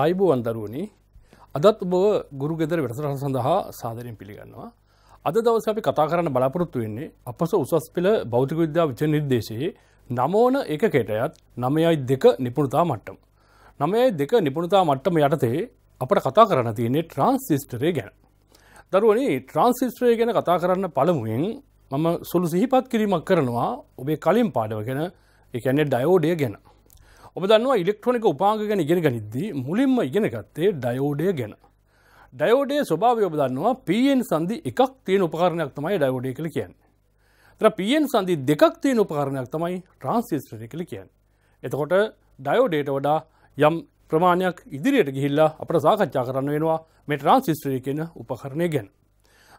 ආයිබෝවන් දරුවනි අදත් බව ගුරුගෙදර වෙනසටහන් සඳහා සාදරයෙන් පිළිගන්නවා. අද දවස අපි කතා කරන්න බලාපොරොත්තු වෙන්නේ අපස උසස් පෙළ භෞතික විද්‍යා විච නිර්දේශයේ නමෝන එකකටයත් නමයයි දෙක නිපුණතා මට්ටම. නමයයි දෙක නිපුණතා මට්ටම යටතේ අපට කතා කරන්න තියන්නේ ට්‍රන්ස්සිිස්ටරේ ගැන. දරුවනි ට්‍රන්ස්සිිස්ටරේ ගැන කතා කරන්න පළමුුවෙන් මම සුළු සිහිපත් කිරීමක් කරනවා ඔබේ කලින් පාඩව ගැන එකන්නේ ඩයෝඩය ගැන. ඔබ දන්නවා ඉලෙක්ට්‍රොනික උපාග ගැන ඉගෙන ගනිද්දී මුලින්ම ඉගෙන ගත්තේ ඩයෝඩය ගැන. ඩයෝඩේ ස්වභාවය ඔබ දන්නවා පීෙන් සඳි එකක් තියෙන උපකරණයක් තමයි ඩයෝඩය කළ කියන්නේ. තර පීෙන් සඳි දෙකක් තියෙන උපකරණයක් තමයි ට්‍රන්සිස්ටරය කළ කියන්නේ. එතකොට ඩයෝඩේට වඩා යම් ප්‍රමාණයක් ඉදිරියට ගිහිල්ලා අපට සාකච්ඡා කරන්න වෙනවා මේ ට්‍රන්සිස්ටරය කියන උපකරණය ගැන.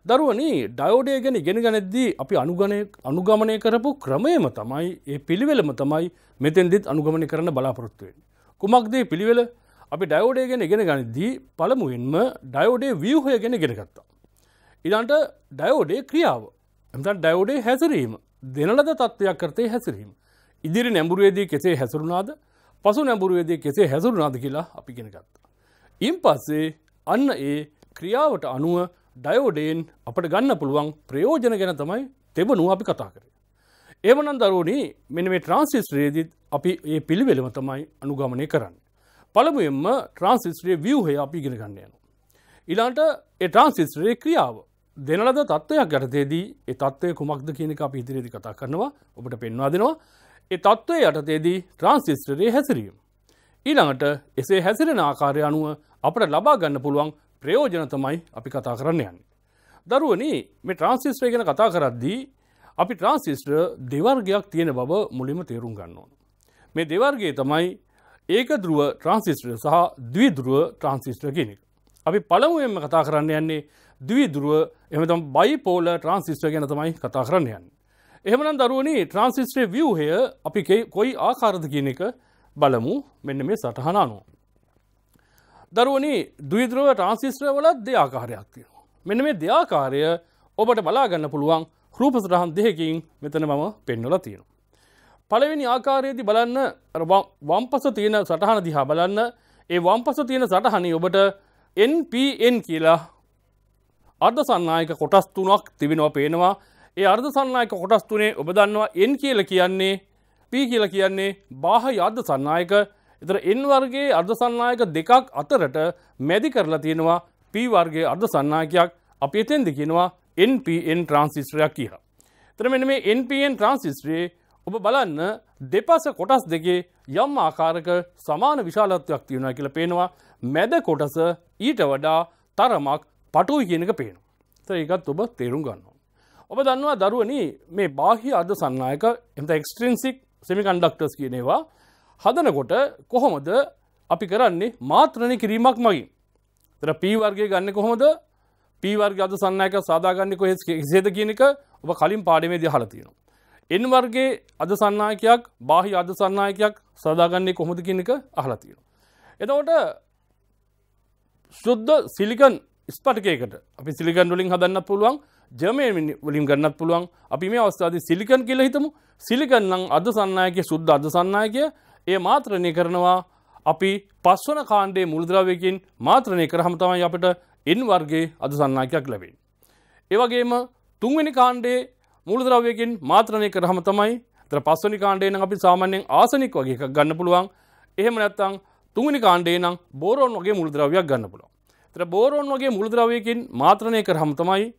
දරුවනි ඩයෝඩය ගැන ඉගෙන ගනෙද්දී අපි අනුගමනය කරපු ක්‍රමයම තමයි ඒ පිළිවෙලම තමයි මෙතෙන්දිත් අනුගමනය කරන බලාපොරොත්තුවෙන්. කුමක්දේ පිළිවෙල අපි ඩයෝඩය ගැන ඉගෙන ගනිද්දී පළමුුවෙන්ම ඩයෝඩේ වියහය ගැන ගෙනගත්තා. ඉදන්ට ඩයෝඩේ ක්‍රියාව එතන් ඩයෝඩේ හැසිරීම දෙනලද තත්ත්වයක් කරතේ හැසිරීම. ඉදිරි නැඹුරුවේදී කෙසේ හැසරුනාද පසු නැඹුරුවේදී කෙසේ හැසරුනාද කියලා අපි ගෙනගත්තා. ඉන් පස්සේ අන්න ඒ ක්‍රියාවට අනුව ඩයෝඩයෙන් අපට ගන්න පුළුවන් ප්‍රයෝජන ගැන තමයි තෙබනු අපි කතා කරේ. ඒමනන් දරුවනී මෙන මේ ට්‍රන්සිස්ට්‍රේදිත් අපි ඒ පිළිවෙලම තමයි අනුගමනය කරන්න. පළමුුවෙන්ම ට්‍රන්සිස්ට්‍රේ වියහය අපි ඉගෙන ගන්න යනු. ඉලාන්ට ඒ ට්‍රන්සිස්ට්‍රේ ක්‍රියාව දෙනලද තත්ත්වයක් යටතේදී ඒ තත්වය කුමක්ද කියනක අපි ඉදිරිදි කතා කරනවා ඔබට පෙන්වා දෙනවා ඒ තත්ත්වය යටතේදී ට්‍රන්සිස්ටරේ හැසිරීම. ඊළඟට එසේ හැසිරෙන ආකාරය අනුව අපට ලබා ගන්න පුළුවන් ප්‍රයෝජන තමයි අපි කතා කරන්න යන්නේ. දරුවන මේ ට්‍රන්සිස්ටර් ගැන කතා කරද්දී අපි ට්‍රන්සිස්ටර් දෙවර්ගයක් තියෙන බව මුලිම තේරුම් ගන්න ඕන. මේ දෙවර්ගේ තමයි ඒක දරුව ට්‍රන්සිස්ටර් සහ දවිදුරුව ට්‍රන්සිස්ටර් කෙනෙක්. අපි පළමුුවෙන්ම කතා කරන්න යන්නේ දවිදුරුව එමතම් බයිපෝල ට්‍රන්සිස්ටර් ගැන තමයි කතා කරන්න යන්න. එහමනම් දරුවනේ ට්‍රන්සිස්ට්‍රේ වියහය අපි කොයි ආකාරද කියන එක බලමු මෙන්න මේ සටහනානුව. දරුවනි දවිද්‍රව ට්‍රන්සිස්ට්‍ර වලත් දෙආකාරයක් තියෙනවා. මෙන මේ දෙආකාරය ඔබට බලාගන්න පුළුවන් රූපසටහන් දෙහකින් මෙතන මම පෙන්නල තියෙන. පළවෙනි ආකාරයේදි බලන්න වම්පස තියෙන සටහන දිහා බලන්න ඒ වම්පස තියෙන සටහනි ඔබට NPN කියලා අර්ධ සන්නායක කොටස් තුනක් තිබෙනවා පේනවා ඒ අර්ධ සන්නායක කොටස් තුනේ ඔබ දන්නවා එන් කියල කියන්නේ පී කියල කියන්නේ බාහ අර්ධ සන්නායක එතර එන් වර්ගේ අර්ධ සන්නායක දෙකක් අතරට මැදි කරලා තියෙනවා P වර්ගේ අර්ධ සන්නායකයක් අපි එතෙන්ද කියනවා NPN ට්‍රාන්සිස්ටරයක් කියලා. එතන මෙන්න මේ NPN ට්‍රාන්සිස්ටරේ ඔබ බලන්න දෙපස කොටස් දෙකේ යම් ආකාරක සමාන විශාලත්වයක් තියෙනවා කියලා පේනවා. මැද කොටස ඊට වඩා තරමක් පටුයි කියන එක පේනවා. ඒකත් ඔබ තේරුම් ගන්නවා. ඔබ දන්නවා දරුවනි මේ බාහි අර්ධ සන්නායක එත එක්ස්ට්‍රින්සික් සෙමිකන්ඩක්ටර්ස් කියනවා හදනකොට කොහොමද අපි කරන්නේ මාත්‍රණය කිරීමක් මගින්. තර පීවර්ගේ ගන්න කොහොමද පීවර්ග අද සන්නයක සාදාගන්න කොහෙ සේද කියනක ඔබ කලින් පාඩමේද හලතියෙනවා. එන් වර්ගේ අද සන්නායකයක් බාහි අද සන්නායකයක් සදාගන්නේ කොහොමද කියනක අහලතියෙන. එතවට ශුද්ධ සිලිකන් ස්පටකේකට අපි සිලිකන් වලින් හදන්න පුළුවන් ජර්මය වලින් ගන්නත් පුළුවන් අපි මේ අවස්ථාද සිලිකන් කියල හිතමු සිලිකන්නම් අද සන්නයක සුද්ධ අද සන්නායකය ඒ මාත්‍රණය කරනවා අපි පස්වන කාණ්ඩේ මුල්ද්‍රවයකින් මාත්‍රණය කරහම තමයි අපට එන් වර්ගේ අදසන්නාකයක් ලැබෙන්. ඒවගේම තුන්වෙනි කාණ්ඩේ මුලද්‍රවයකින් මාත්‍රණය කරහම තමයි තර පස්වනි කාණ්ඩේ නම් අපි සාමාන්‍යයෙන් ආසනික් වගේ එකක් ගන්න පුළුවන්. එහෙම නැත්නම් තුන්වෙනි කාණ්ඩේ නම් බෝරෝන් වගේ මුලද්‍රව්‍යයක් ගන්න පුළුවන්. තර බෝරෝන් වගේ මුලද්‍රව්‍යයකින් මාත්‍රණය කරහම තමයි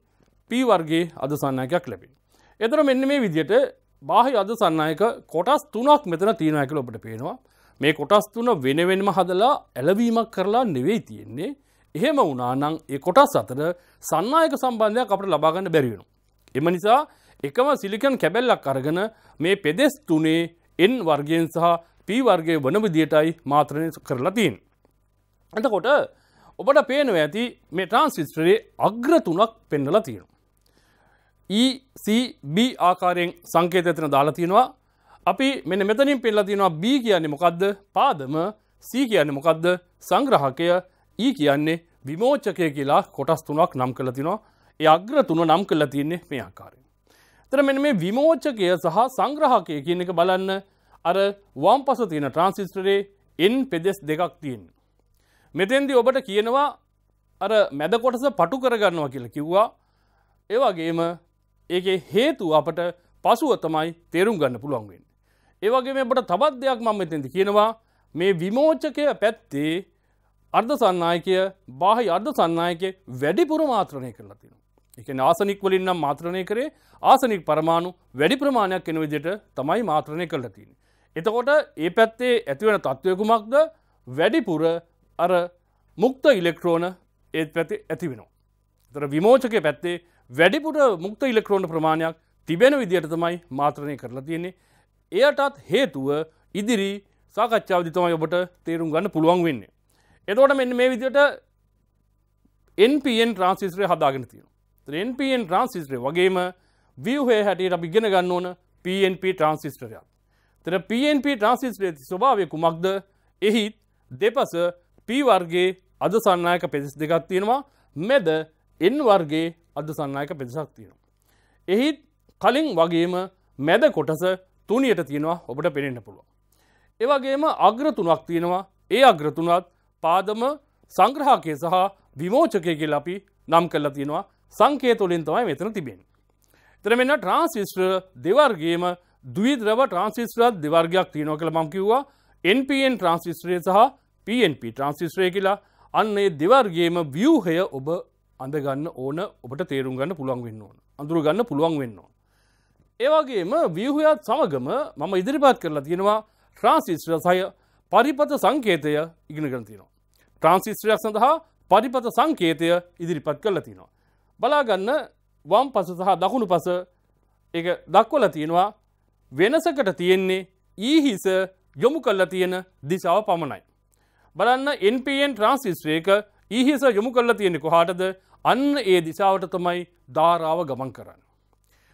P වර්ගයේ අදසන්නාකයක් ලැබෙන්නේ. එතකොට මෙන්න මේ විදිහට බාහි අද සන්නයක කොටස් තුනක් මෙතන තියෙනයකල ඔබට පේනවා මේ කොටස් තුන වෙනවෙන්ම හදලා ඇලවීමක් කරලා නෙවෙයි තියෙන්නේ එහෙම වනානං ඒ කොටස් අතර සන්නයක සම්බන්ධයක් අපට ලබාගන්න බැරිවෙනු. එම නිසා එකම සිලිකන් කැබැල්ලක් අරගෙන මේ පෙදෙස් තුනේ එන් වර්ගයෙන් සහ පීවර්ගේ වනවිදියටයි මාත්‍රණය කරලා තියෙන්. ඇතකොට ඔබට පේනව ඇති මේ ට්‍රන්සිිස්ටරේ අග්‍ර තුනක් පෙන්නලා තියෙනු. ECB ආකාරයෙන් සංකේතයතන දාලා තියෙනවා අපි මෙන්න මෙතනින් පෙන්ලා තියෙනවා B කියන්නේ මොකක්ද පාදම C කියන්නේ මොකක්ද සංග්‍රහකය E කියන්නේ විමෝචකය කියලා කොටස් තුනක් නම් කළ තිනවා ඒ අග්‍ර තුන නම් කළ තියන්නේ මේ ආකාරයෙන්. තර මෙ මේ විමෝචකය සහ සංග්‍රහකය කියන එක බලන්න අර වම් පස තියෙන ට්‍රන්සිස්ටරේ එන් පෙදෙස් දෙකක් තියෙන්. මෙතෙන්දි ඔබට කියනවා අර මැද කොටස පටු කරගන්නවා කියලා කිව්වා ඒවාගේම ඒකේ හේතු අපට පසුව තමයි තේරුම් ගන්න පුළුවන්ගෙන්. ඒවගේ මේට තබත් දෙයක් මම එතෙන්ති කියනවා මේ විමෝචකය පැත්තේ අර්ධ සන්නායකය බාහි අර්ධ සන්නායකය වැඩිපුර මාත්‍රණය කරලා තින. එක ආසනික් වලින් නම් මාත්‍රණය කරේ ආසනික් පරමාණු වැඩි ප්‍රමාණයක් එන විදිට තමයි මාත්‍රණය කරලා තින්. එතකොට ඒ පැත්තේ ඇතිවෙන තත්ත්වයකුමක්ද වැඩිපුර අර මුක්ත ඉලෙක්ට්‍රෝන ඒත් පැති ඇති වෙනවා. තර විමෝචකය පැත්තේ වැඩිපුට මුක්ත ඉලෙක්ට්‍රෝන ප්‍රමාණයක් තිබෙන විදියට තමයි මාත්‍රණය කරලා තියෙන්නේ. එයටත් හේතුව ඉදිරි සාකච්ඡාවදි තමයි ඔබට තේරුම් ගන්න පුළුවන් වෙන්නේ. එතකොට මෙන්න මේ විදියට NPN ට්‍රාන්සිස්ටරේ හදාගෙන තියෙනවා. NPN ට්‍රාන්සිස්ටරේ වගේම ව්‍යුහයේ හැටියට අපි ඉගෙන ගන්න ඕන PNP ට්‍රාන්සිස්ටරයක්. එතන PNP ට්‍රාන්සිස්ටරේ ස්වභාවය කුමක්ද? එහි දෙපස P වර්ගයේ අද සන්නායක පෙදෙස් දෙකක් තියෙනවා. මෙද N වර්ගයේ අද සන්නයක පෙදසක් තියෙනවා. එහිත් කලින් වගේම මැද කොටස තුනියට තියෙනවා ඔබට පෙනෙන්න්න පුළුව. ඒවගේම අග්‍රතුනක් තියෙනවා ඒ අග්‍රතුනත් පාදම සංග්‍රහකය සහ විමෝචකය කියල අපි නම් කල්ලා තියෙනවා සංකේතුලින් තමයි මෙතන තිබෙන. තර මෙන්න ට්‍රන්සිිස්ට්‍ර දෙවර්ගේම දවිද්‍රව ට්‍රන්සිිස්ට්‍රත් දෙවර්ගයක් තියෙනෝ කළ මංකිව්වා NPN ට්‍රන්සිිස්ට්‍රේ සහ PNP ට්‍රන්සිිස්ට්‍රේ කියලා අන්නේ දෙවර්ගේම වියහය ඔබ අඳගන්න ඕන ඔබට තේරුම් ගන්න පුළුවන් වෙන්න ඕන අඳුර ගන්න පුළුවන් වෙන්න ඕන. ඒවාගේම වියහුයත් සමගම මම ඉදිරිපාත් කරලා තියෙනවා ට්‍රාන්සිස්ට්‍ර සය පරිපත සංකේතය ඉගෙනගෙන තියෙනවා. ට්‍රාන්සිස්ට්‍රයක් සඳහා පරිපත සංකේතය ඉදිරිපත් කරලා තියෙනවා. බලාගන්න වම් පස සහ දකුණු පස එක දක්වල තියෙනවා වෙනසකට තියෙන්නේ ඊහිස යොමු කල්ලා තියෙන දිශාව පමණයි. බලන්න NPN ට්‍රන්සිස්ට්‍රේක ඊහිස යොමු කල්ලා තියෙන්නේ කොහටද අන්න ඒ දිසාවට තමයි ධාරාව ගමන් කරන්න.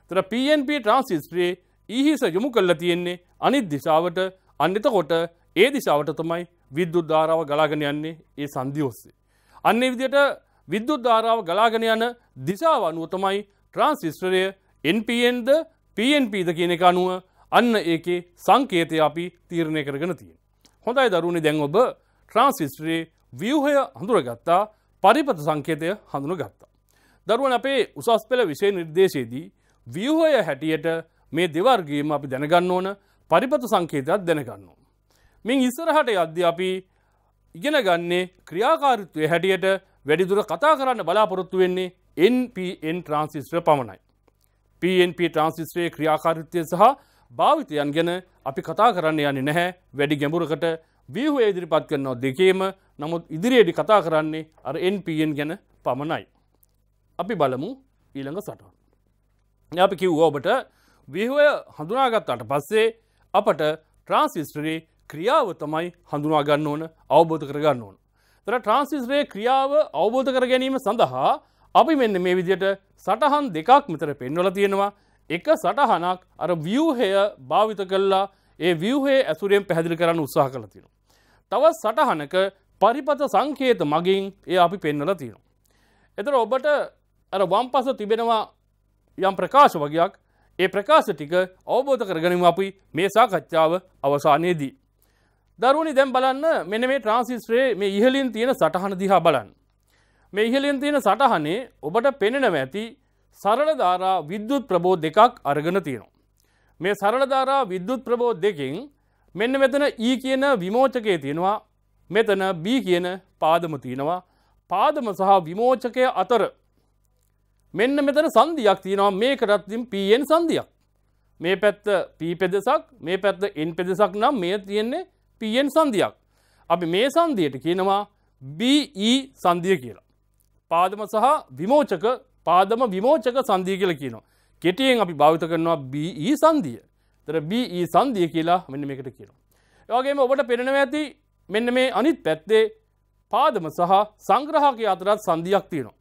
තර PNP ට්‍රන්සිස්ට්‍රේ ඊහිස යොමු කල්ල තියෙන්නේ අනිත් දිසාවට අන්‍යතකොට ඒ දිසාවට තමයි විද්‍යුත් ධාරාව ගලාගෙන යන්නේ ඒ සන්දිඔස්සේ. අන්නේ විදියට විද්‍යුත් ධාරාව ගලාගෙන යන දිසාව අනුව තමයි ට්‍රන්සිස්ටරය NPNද PNPද කියන එක අනුව අන්න ඒකේ සංකේතය අපි තීරණය කරගෙන තියෙන. හොඳයි දරුණේ දැන් ඔබ ට්‍රන්සිස්ටරේ ව්‍යවහය හඳුරගත්තා පරිපත සංකේතය හඳුන ගත්තා. දරුවන් අපේ උසස් පෙළ විෂය නිර්දේශයේදී ව්‍යහෝය හැටියට මේ දෙවර්ගේම අපි දැනගන්න ඕන පරිපත සංකේතයක් දැනගන්න. මින් ඉස්සරහට අද්‍ය අපි ඉගෙන ගන්නේ ක්‍රියාකාරිත්වය හැටියට වැඩිදුර කතා කරන්න බලාපොරොත්තු වෙන්නේ NPN ට්‍රන්සිස්ට්‍ර පමණයි. PNP ට්‍රන්සිස්ට්‍රේ ක්‍රියාකාරිත්වය සහ භාවිතයන් ගැන අපි කතා කරන්න යන්නේ නැහැ වැඩි ගැඹුරකට වීහුව ඉදිරිපත් කරනවා දෙකේම නමුත් ඉදිරියේටි කතා කරන්නේ අර NPN ගැන පමණයි. අපි බලමු ඊළඟ සටහන්. අපි කිව්ව ඔබට වීහුවය හඳුනාගත්තාට පස්සේ අපට ට්‍රාන්සිස්ටරේ ක්‍රියාව තමයි හඳුනාගන්න ඕන අවබෝධ කරගන්න ඕන. තර ට්‍රාන්සිස්ටරේ ක්‍රියාව අවබෝධ කර ගැනීම සඳහා අපි මෙන්න මේ විදියට සටහන් දෙකක් මෙතර පෙන්වල තියෙනවා එක සටහනක් අර ව්‍යූහය භාවිත කල්ලා ඒ ව්‍යූහේ ඇසුරයෙන් පැහැදිලි කරන්න උත්සාහ කළ තියෙනවා. තවත් සටහනක පරිපත සංකේත මගින් ඒ අපි පෙන්නල තියෙනවා. එතර ඔබට අර වම් පස තිබෙනවා යම් ප්‍රකාශ වගයක් ඒ ප්‍රකාශ ටික අවබෝධ කරගනිමු අපි මේ සාකච්ඡාව අවසානයේදී. දරුණනි දැම් බලන්න මෙන මේ ට්‍රන්සිස්ට්‍රේ මේ ඉහලින් තියෙන සටහන දිහා බලන්න. මේ ඉහලින් තියෙන සටහනේ ඔබට පෙනෙනව ඇති සරල ධාරා විද්‍යුත් ප්‍රබෝ දෙකක් අරගෙන තියෙනවා. මේ සරලධාරා විද්‍යුත් ප්‍රබෝ දෙකින් මෙන්න මෙතන ඊ e කියන විමෝචකය තියෙනවා මෙතන B කියන පාදම තියෙනවා පාදම සහ විමෝචකය අතර මෙන්න මෙතන සන්ධියක් තියෙනවා මේකටත්තිම් පෙන් සන්ධියක් මේ පැත්ත P පෙදෙසක් මේ පැත්ත එන් පෙදෙසක් නම් මේ තියෙන්නේ පෙන් සන්ධියක් අපි මේ සන්ධියට කියනවා BE සන්ධිය කියලා පාදම සහ විමෝචක පාදම විමෝචක සන්ධිය කියලා කියනවා කෙටියෙන් අපි භාවිත කරනවා BE සන්ධිය තර බී e සන්දිය කියලා මෙන්න මේකට කියනවා. යගේම ඔබට පෙනෙනව ඇති මෙන්න මේ අනිත් පැත්තේ පාදම සහ සංග්‍රහකය අතරත් සන්ධියක් තියෙනවා.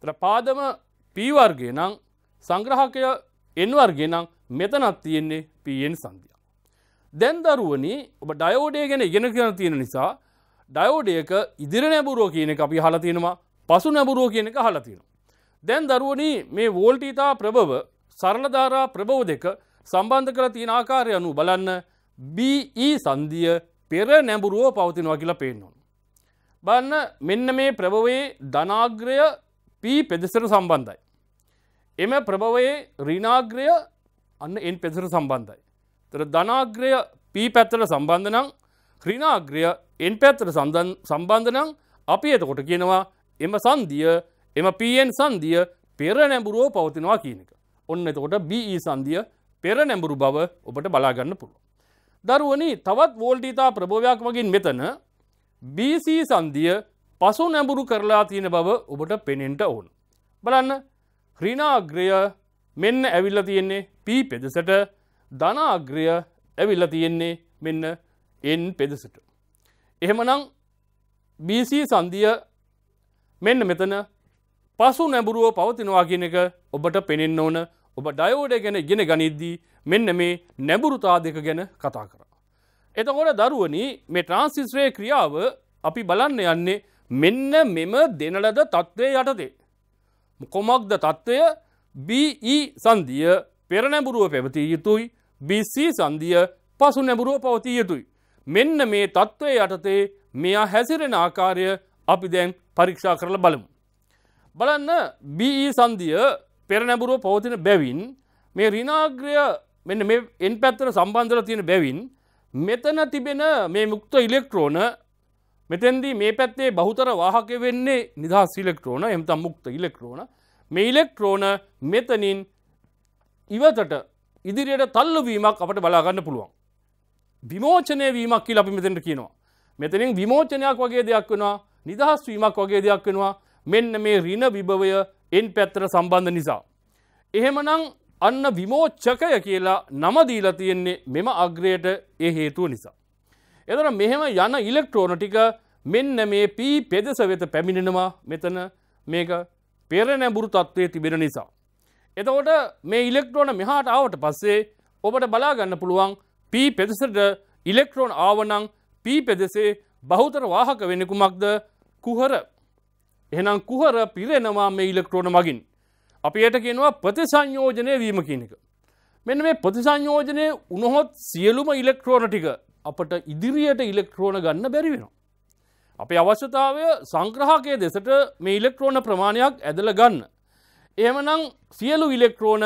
තර පාදම පීවර්ගේ නම් සංග්‍රහකය එන්වර්ගේ නම් මෙතනත් තියෙන්නේ පීයෙන් සන්ධිය. දැන් දරුවනි ඔබ ඩයෝඩය ගැන ඉගෙන කියන තියෙන නිසා ඩයෝඩයක ඉදිර නැබුරුව කියන එක අපි හලතියෙනවා පසු නැබුරුව කියන එක හලතියෙනවා. දැන් දරුවනි මේ වෝල්ටීතා ප්‍රභව සරලධාරා ප්‍රභව දෙක සම්බන්ධ කළ තියෙන ආකාරය අනු බලන්න BE සන්ධිය පෙර නැඹුරුවෝ පවතිනවා කියලා පේනවා. බන්න මෙන්න මේ ප්‍රභවයේ ධනාග්‍රය P පෙදෙසට සම්බන්ධයි. එම ප්‍රභවයේ රිනාග්‍රය අන්න එන් පෙදසට සම්බන්ධයි. තර ධනාග්‍රය P පැත්තට සම්බන්ධනං ක්‍රිනාග්‍රය එන් පැත්තට සම්බන්ධනං අපි එතකොට කියනවා එම සන්දිය එම පන් සන්දිය පෙර නැඹුරුවෝ පවතිනවා කියනක. ඔන්න එතකොට BE සන්දිය පෙර නැඹුරු බව ඔබට බලාගන්න පුළුව. දරුවනි තවත් වෝල්ඩීතා ප්‍රභෝවයක් වගින් මෙතන BC සන්දිය පසු නැඹුරු කරලා තියෙන බව ඔබට පෙනෙන්ට ඕන්. බලන්න ක්‍රීනාග්‍රය මෙන්න ඇවිල්ල තියෙන්නේ P පෙදසට ධනාග්‍රය ඇවිල්ල තියෙන්නේ මෙන්න එන් පෙදසට. එහෙමනම් BC සන්දිය මෙන්න මෙතන පසු නැඹුරුව පවතිනවා කියන එක ඔබට පෙනෙන්න ඕන ඔබ ඩයෝඩ ගැන ගෙන ගනිද්දී මෙන්න මේ නැඹුරුතා දෙක ගැන කතා කර. එතකොට දරුවනි මේ ට්‍රන්සිස්රේ ක්‍රියාව අපි බලන්න යන්නේ මෙන්න මෙම දෙනලද තත්ත්වය යටතේ. කොමක්ද තත්ත්වය BE සන්දිය පෙරනැඹුරුව පැවතිය යුතුයි BC සන්දිය පසු නැඹුරුව පවතිය යුතුයි. මෙන්න මේ තත්ත්වය යටතේ මෙයා හැසිරෙන ආකාරය අපි දැන් පරීක්ෂා කරල බලමු. බලන්න BE සන්දිය පෙරණැඹුරුව පවතින බැවින් මේ රිනාග්‍රය මෙන්න මේ එන් පැත්තන සම්බන්ධල තියෙන බැවින් මෙතන තිබෙන මේ මුක්ත ඉලෙක්ට්‍රෝන මෙතැන්දී මේ පැත්තේ බහුතර වාහක වෙන්නේ නිදහස් ඉලෙක්ට්‍රෝන එමතම් මුක්ත ඉලෙක්ට්‍රෝන මේ ඉලෙක්ට්‍රෝන මෙතනින් ඉවතට ඉදිරියට තල්ලවීමක් අපට බලාගන්න පුළුවන්. විමෝචනය වීමක් කියල අපි මෙතට කියනවා. මෙතනින් විමෝචනයක් වගේ දෙයක් වෙනවා නිදහස් වීමක් වගේ දෙයක් වෙනවා මෙන්න මේ රින විභවය එන් පැත්තට සම්බන්ධ නිසා. එහෙමනං අන්න විමෝච්චකය කියලා නමදීලා තියෙන්නේ මෙම අග්‍රයට ඒ හේතුව නිසා. එදර මෙහෙම යන ඉලෙක්ට්‍රෝන ටික මෙන්න මේ පී පෙදෙස වෙත පැමිණෙනවා මෙතන මේක පෙර නැඹුරු තත්ත්වය තිබෙන නිසා. එතකොට මේ ඉලෙක්ට්‍රෝන මෙහාට ආවට පස්සේ ඔබට බලාගන්න පුළුවන් පී පෙදෙසට ඉලෙක්ට්‍රෝන් ආවනං පී පෙදෙසේ බහුතර වාහක වෙනකුමක්ද කුහර එහෙනම් කුහර පිරෙනවා මේ ඉලෙක්ට්‍රෝන මගින්. අපි යට කියනවා ප්‍රතිසංයෝජනය වීම කියන එක. මෙන්න මේ ප්‍රතිසංයෝජනය උනොහොත් සියලුම ඉලෙක්ට්‍රෝන ටික අපට ඉදිරියට ඉලෙක්ට්‍රෝන ගන්න බැරි වෙනවා. අපේ අවශ්‍යතාවය සංග්‍රහකය දෙසට මේ ඉලෙක්ට්‍රෝන ප්‍රමාණයක් ඇදල ගන්න. එහමනම් සියලු ඉලෙක්ට්‍රෝන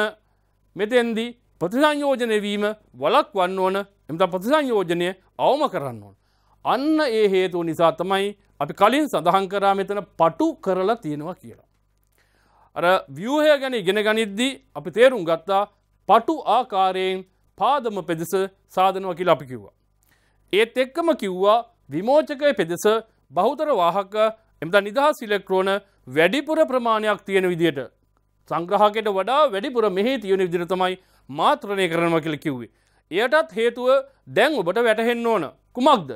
මෙතෙන්දී ප්‍රතිසංයෝජනය වීම වලක් වන්න ඕන එමත ප්‍රතිසංයෝජනය අවම කරන්න ඕන. අන්න ඒ හේතුව නිසා තමයි අපි කලින් සඳහන් කරා මෙතන පටු කරලා තියෙනවා කියලා. අර ව්‍යූහය ගැන ඉගෙන ගනිද්දී අපි තේරුම් ගත්තා පටු ආකාරයෙන් පාදම පෙදෙස සාධනවා කියලා අපි කිව්වා. ඒත් එක්කම කිව්වා විමෝචකය පෙදෙස බහුතර වාහක එමත නිදහස් ඉලෙක්ට්‍රෝන වැඩිපුර ප්‍රමාණයක් තියෙන විදියට සංග්‍රහකට වඩා වැඩිපුර මෙහි තියෙන විදිර තමයි මාත්‍රණය කරනව කියල කිව්වේ. එයටත් හේතුව දැන් ඔබට වැටහෙන්න ඕන කුමක්ද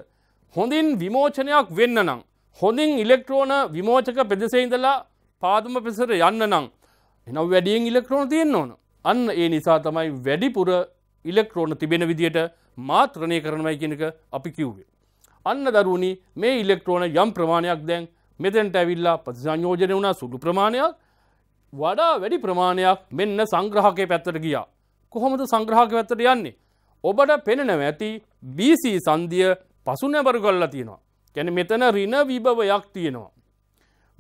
හොඳින් විමෝචනයක් වෙන්න නම්. හොඳින් ඉලෙක්ට්‍රෝන විමෝචක පෙදසෙයිඳලා පාදම පෙසර යන්න නම්. එනම් වැඩියෙන් ඉලෙක්ට්‍රෝන තියෙන් ඕන. අන්න ඒ නිසා තමයි වැඩිපුර ඉලෙක්ට්‍රෝන තිබෙන විදියට මාත්‍රණය කරනවයි කියනක අපි කිව්වේ. අන්න දරුණි මේ ඉලෙක්ට්‍රෝන යම් ප්‍රමාණයක් දැන් මෙතැන්ට ඇවිල්ලා ප්‍රතිසංයෝජනය වුණා සුළු ප්‍රමාණයක් වඩා වැඩි ප්‍රමාණයක් මෙන්න සංග්‍රහකය පැත්තට ගියා. කොහොමද සංග්‍රහක පැත්තට යන්නේ. ඔබට පෙනෙනව ඇති BC සන්දිය පසුනැබර කල්ලා තියෙනවා. ගැන මෙතන රින විභවයක් තියෙනවා.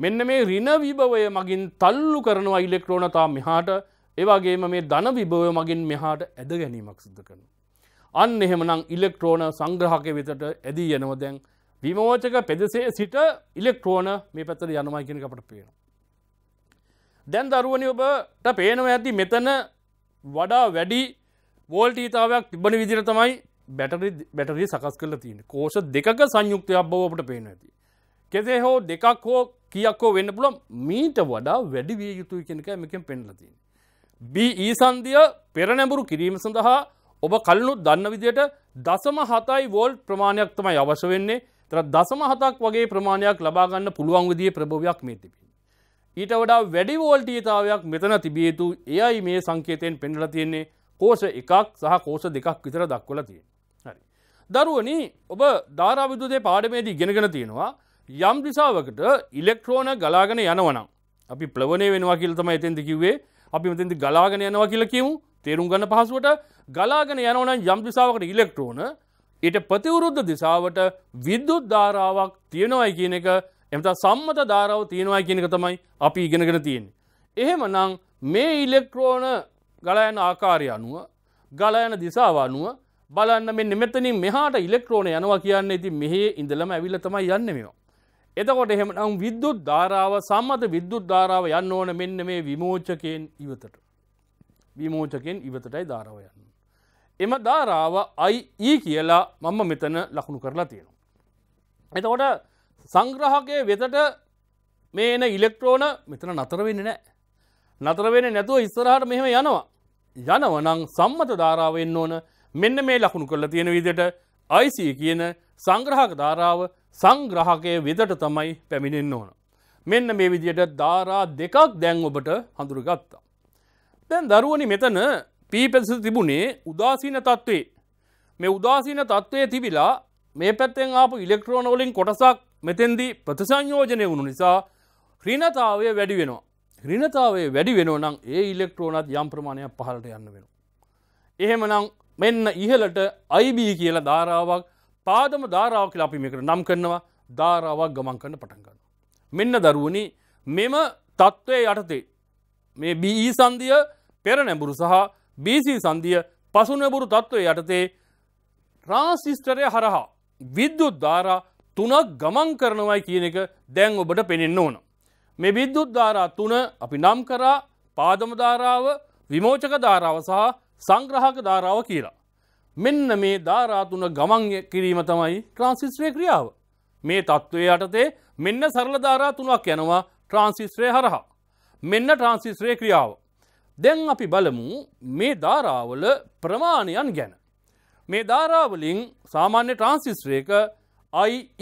මෙන්න මේ රින විභවය මගින් තල්ලු කරනවා ඉලෙක්ට්‍රෝන තා මෙහාට ඒවාගේම මේ ධන විභවය මගින් මෙහාට ඇද ගැනීමක් සිද්ධ කරනවා. අන්න එහෙමනම් ඉලෙක්ට්‍රෝන සංග්‍රහක වෙතට ඇදී යනව දැන් විමෝචක පෙදසේ සිට ඉලෙක්ට්‍රෝන මේ පැත්තර යනමයිකින අපට පේන. දැන් දරුවනි ඔබට පේනව ඇති මෙතන වඩා වැඩි වෝල්ටීතාවයක් තිබන විදිර තමයි බැටරි බැටරිය සකස් කරලා තියෙන කෝෂ දෙකක සංයුක්තය අබ්බවට පේන ඇති. කෙසේ හෝ දෙකක් හෝ කියක්කෝ වෙන්න පුළන් මීට වඩා වැඩි විය යුතුයි කෙනක මෙකින් පෙන්ලතින්. B ඒ e සන්දිය පෙරනැඹුරු කිරීම සඳහා ඔබ කලනු දන්න විදියට දසම හතයි වෝල්් ප්‍රමාණයක් තමයි අවශ්‍ය වෙන්නේ තර දසම හතක් වගේ ප්‍රමාණයක් ලබාගන්න පුළුවන් විදිිය ප්‍රභවයක් මේ තිබි. ඊට වඩා වැඩි වෝල්ටීතාවයක් මෙතන තිබියතු එයයි මේ සංකේතයෙන් පෙන්ඩල තියෙන්නේ කෝෂ එකක් සහ කෝෂ දෙකක් විතර දක්වල තියෙන. දරුවනි ඔබ ධාරාවිදුදේ පාඩමේදී ගෙනගෙන තියෙනවා යම් දිසාවකට ඉලෙක්ට්‍රෝන ගලාගෙන යනවනම් අපි ප්ලවනය වෙනවා කියල තම එතෙන්ද කිව්වේ අපි මෙතෙන්ද ගලාගෙන යනවා කියලා කියමු තේරුම් ගන්න පහසුවට ගලාගෙන යනවනම් යම් දිසාවකට ඉලෙක්ට්‍රෝන ඊට ප්‍රතිවරුද්ධ දිසාවට විද්‍යුත් ධාරාවක් තියෙනවයි කියන එක එමත සම්මත ධාරාව තියෙනවයි කියන එක තමයි අපි ඉගෙනගෙන තියෙන්නේ. එහෙමනම් මේ ඉලෙක්ට්‍රෝන ගලයන ආකාරය අනුව ගලයන දිසාව අනුව බලන්න මෙ මෙතනින් මෙහාට ඉලෙක්ට්‍රෝන යනවා කියන්න ඉති මෙහේ ඉඳලම ඇවිල්ල තමයි යන්න මෙවා. එතකොට එහෙමනම් විද්‍යුත් ධාරාව සම්මත විද්‍යුත් ධාරාව යන්න ඕන මෙන්න මේ විමෝචකයෙන් ඉවතට. විමෝචකෙන් ඉවතටයි ධාරාව යන්න. එම ධාරාව අයි කියලා මම මෙතන ලකුණු කරලා තියෙනවා. එතකොට සංග්‍රහකය වෙතට මේ එන ඉලෙක්ට්‍රෝන මෙතන නතරවෙන්න නෑ. නතරවෙන නැතුව ඉස්සරහට මෙහෙම යනවා. යනවනං සම්මත ධාරාවෙන්න ඕන මෙන්න මේ ලකුණු කරලා තියෙන විදිහට IC කියන සංග්‍රහක ධාරාව සංග්‍රහකයේ විදට තමයි පැමිණෙන්න ඕන. මෙන්න මේ විදිහට ධාරා දෙකක් දැන් ඔබට හඳුරගත්තා. දැන් දරුවනි මෙතන P පැතිස තිබුණේ උදාසීන තත්ත්වේ. මේ උදාසීන තත්ත්වයේ තිබිලා මේ පැත්තෙන් ආපු ඉලෙක්ට්‍රෝන වලින් කොටසක් මෙතෙන්දී ප්‍රතිසංයෝජනය වුණු නිසා ඍණතාවය වැඩි වෙනවා. ඍණතාවය වැඩි වෙනවා නම් ඒ ඉලෙක්ට්‍රෝනත් යම් ප්‍රමාණයක් පහළට යන්න වෙනවා. එහෙමනම් මෙන්න ඉහලට අයිB කියලා ධාරාවක් පාදම ධාරාව කියලා අපි මේකට නම් කරනවා ධාරාවක් ගමන් කරන්න පටන් ගන්නවා. මෙන්න දරුවනි මෙම තත්ත්වය යටතේ මේ BE සංදිය පෙර නැඹුරු සහ BC සංදිය පසු නැඹුරු තත්ත්වය යටතේ ට්‍රාන්සිස්ටරය හරහා විද්‍යුත් ධාරා තුනක් ගමන් කරනවයි කියන එක දැන් ඔබට පෙනෙන්න ඕන. මේ විද්‍යුත් ධාරා තුන අපි නම් කරා පාදම ධාරාව විමෝචක ධාරාව සහ සංග්‍රහක ධාරාව කියලා. මෙන්න මේ ධාරාතුන ගමන් කිරීම තමයි ට්‍රන්සිස්ට්‍රේ ක්‍රියාව. මේ තත්ත්වය යටතේ මෙන්න සරල ධාරා තුනක් යනවා ට්‍රන්සිස්ට්‍රේ හරහා. මෙන්න ට්‍රන්සිස්ට්‍රේ ක්‍රියාව. දැන් අපි බලමු මේ ධාරාවල ප්‍රමාණයන් ගැන. මේ ධාරාවලින් සාමාන්‍ය ට්‍රන්සිස්ට්‍රේක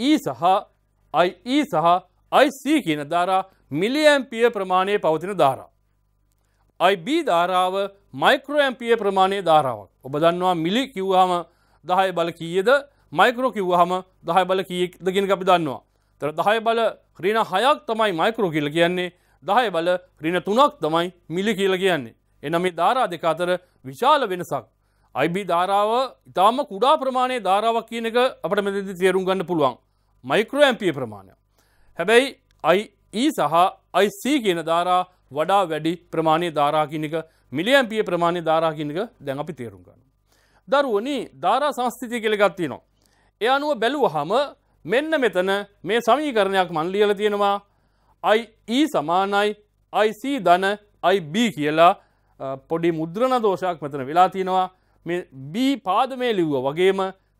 IE සහ IE සහ IC කියන ධාරා මිලියම්පිය ප්‍රමාණය පවතින ධාරා. IB ධාරාව මයික්‍රෝඇම්පිය ප්‍රමාණය ධාරාවක් ඔබ දන්නවා මිලි කිව්හම දහය බල කීයද මයිකරෝ කිව්හම දහය බල කියීද ගෙන අපි දන්නවා තර දහය බල ක්‍රීණ හයක් තමයි මයිකරෝ කියල කියන්නේ දහය බල ක්‍රීණ තුනක් තමයි මිලි කියල කියන්නේ එන මේ ධාරා දෙක අතර විශාල වෙනසක් අයිබ ධාරාව ඉතාම කුඩා ප්‍රමාණය ධාරාවක් කියන එක අපට මෙදදි තේරුම් ගන්න පුළුවන් මයිකරෝඇම්පිය ප්‍රමාණය හැබැයි අයි සහ අයිC කියන ධාරා වඩා වැඩි ප්‍රමාණය ධාරාකිනක මිලියම්පිය ප්‍රමාණය ධාරාකිනික දැන් අපි තේරුම් ගන්න. දරුවනි ධාරා සංස්ථිතිය කෙළගත්ති නවා. එය අනුව බැලුව හම මෙන්න මෙතන මේ සමීකරණයක් මන්ලියල තියෙනවා අයි සමානයි අයිC ධන අයිB කියලා පොඩි මුද්‍රණ දෝෂයක් මෙතන වෙලා තියෙනවා මේ B පාදමේ ලිව්ව වගේම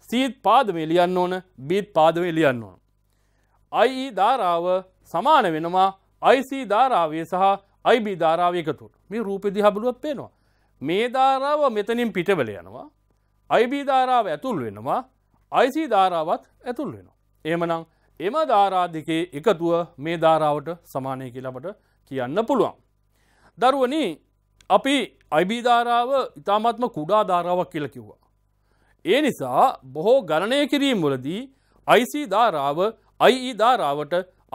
සීත් පාදමේ ලියන්න ඕන බීත් පාදමේ ලියන්න ඕන. අයි ධාරාව සමාන වෙනවා අයිC ධාරාවේ සහ අයිබ ධාරාවයකතුට මේ රූපෙදි හබලුවත් පේනවා. මේ ධාරාව මෙතනින් පිටවල යනවා. අයිබ ධාරාව ඇතුල් වෙනවා අයිසි ධාරාවත් ඇතුල් වෙනවා. එමනම් එම ධාරාධිකේ එකතුව මේ ධාරාවට සමානය කියලබට කියන්න පුළුවන්. දරුවනි අපි අයිබීධාරාව ඉතාමත්ම කුඩා ධාරාවක් කියල කිව්වා. ඒ නිසා බොහෝ ගණනය කිරීම් වලදී අයිසි ධාරාව අයිඊ ධාරාවට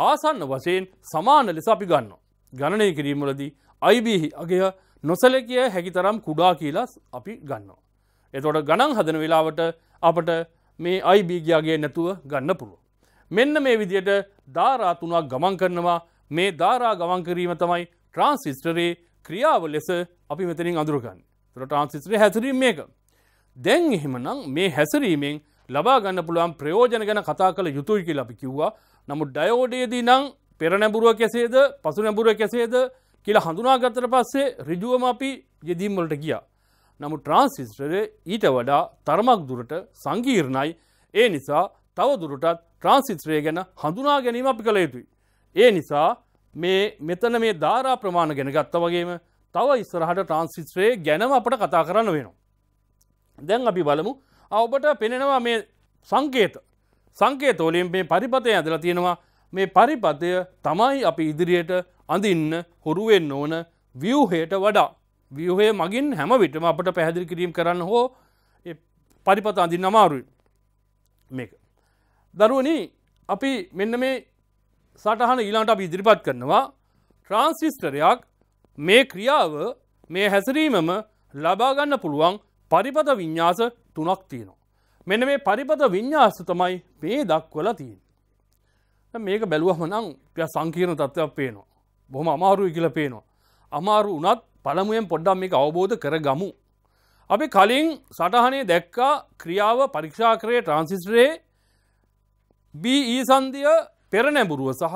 ආසන්න වශයෙන් සමාන ලෙස අපි ගන්න. ගණනය කිරීමලදී අයිබිහි අගය නොසලකිය හැකි තරම් කුඩා කියලා අපි ගන්නවා. එතොට ගණන් හදන වෙලාවට අපට මේ අයිබීගයාගේ නැතුව ගන්න පුළුව. මෙන්න මේ විදියට ධාරාතුනක් ගමන් කරනවා මේ ධාරා ගමන්කිරීම තමයි ට්‍රන්සිස්ටරේ ක්‍රියාව ලෙස අපි මෙතනින් අඳුරගන්න තුර ට්‍රන්සිස්ටරේ හැසිරීම මේක. දැන් එහෙමනම් මේ හැසිරීමෙන් ලබා ගන්න පුළුවන් ප්‍රයෝජන ගැන කතා කළ යුතුයි කියලා අපි කිව්වා නමුත් ඩයෝඩයේදී නං පෙර නැඹුරුව කෙසේද පසු නැඹුරුව කෙසේද කියලා හඳුනාගත්තට පස්සේ රිජුවම අපි යෙදීම්වලට ගියා. නමුත් ට්‍රාන්සිස්ටරේ ඊට වඩා තරමක් දුරට සංකීර්ණයි. ඒ නිසා තව දුරටත් ට්‍රාන්සිස්ටරේ ගැන හඳුනා ගැනීම අපි කළ යුතුයි. ඒ නිසා මේ මෙතන මේ ධාරා ප්‍රමාණ ගැන ගත්තා වගේම තව ඉස්සරහට ට්‍රාන්සිස්ටරේ ගැනම අපට කතා කරන්න වෙනවා. දැන් අපි බලමු ඔබට පෙනෙනවා මේ සංකේත සංකේතෝලින් මේ පරිපතය ඇදලා තියෙනවා මේ පරිපතය තමයි අපි ඉදිරියට අඳින්න හුරුවෙන්න ඕන වියවහයට වඩා. වියහේ මගින් හැම විටම අපට පැහැදිලි කිරීම් කරන්න හෝ පරිපත අඳින්න අමාරුයි මේක. දරුවනි අපි මෙන්න මේ සටහන ඊලාන්ට අපි ඉදිරිපත් කරනවා ට්‍රාන්සිිස්ටරයක් මේ ක්‍රියාව මේ හැසිරීමම ලබාගන්න පුළුවන් පරිපත විඤ්ඥාස තුනක් තියෙනවා. මෙන්න මේ පරිපත විඤ්ඥාස තමයි මේ දක්වල තියෙන. මේක බැලුවහමනං සංකීර්ණ තත්ත්වයක් පේනවා. බොහොම අමාරුයි කියල පේනවා. අමාරු වනත් පළමුුවෙන් පොඩ්ඩම් මේ අවබෝධ කර ගමු. අපි කලින් සටහනේ දැක්කා ක්‍රියාව පරික්ෂා කරේ ට්‍රන්සිස්ටරේ BE සන්දිය පෙරනැඹුරුව සහ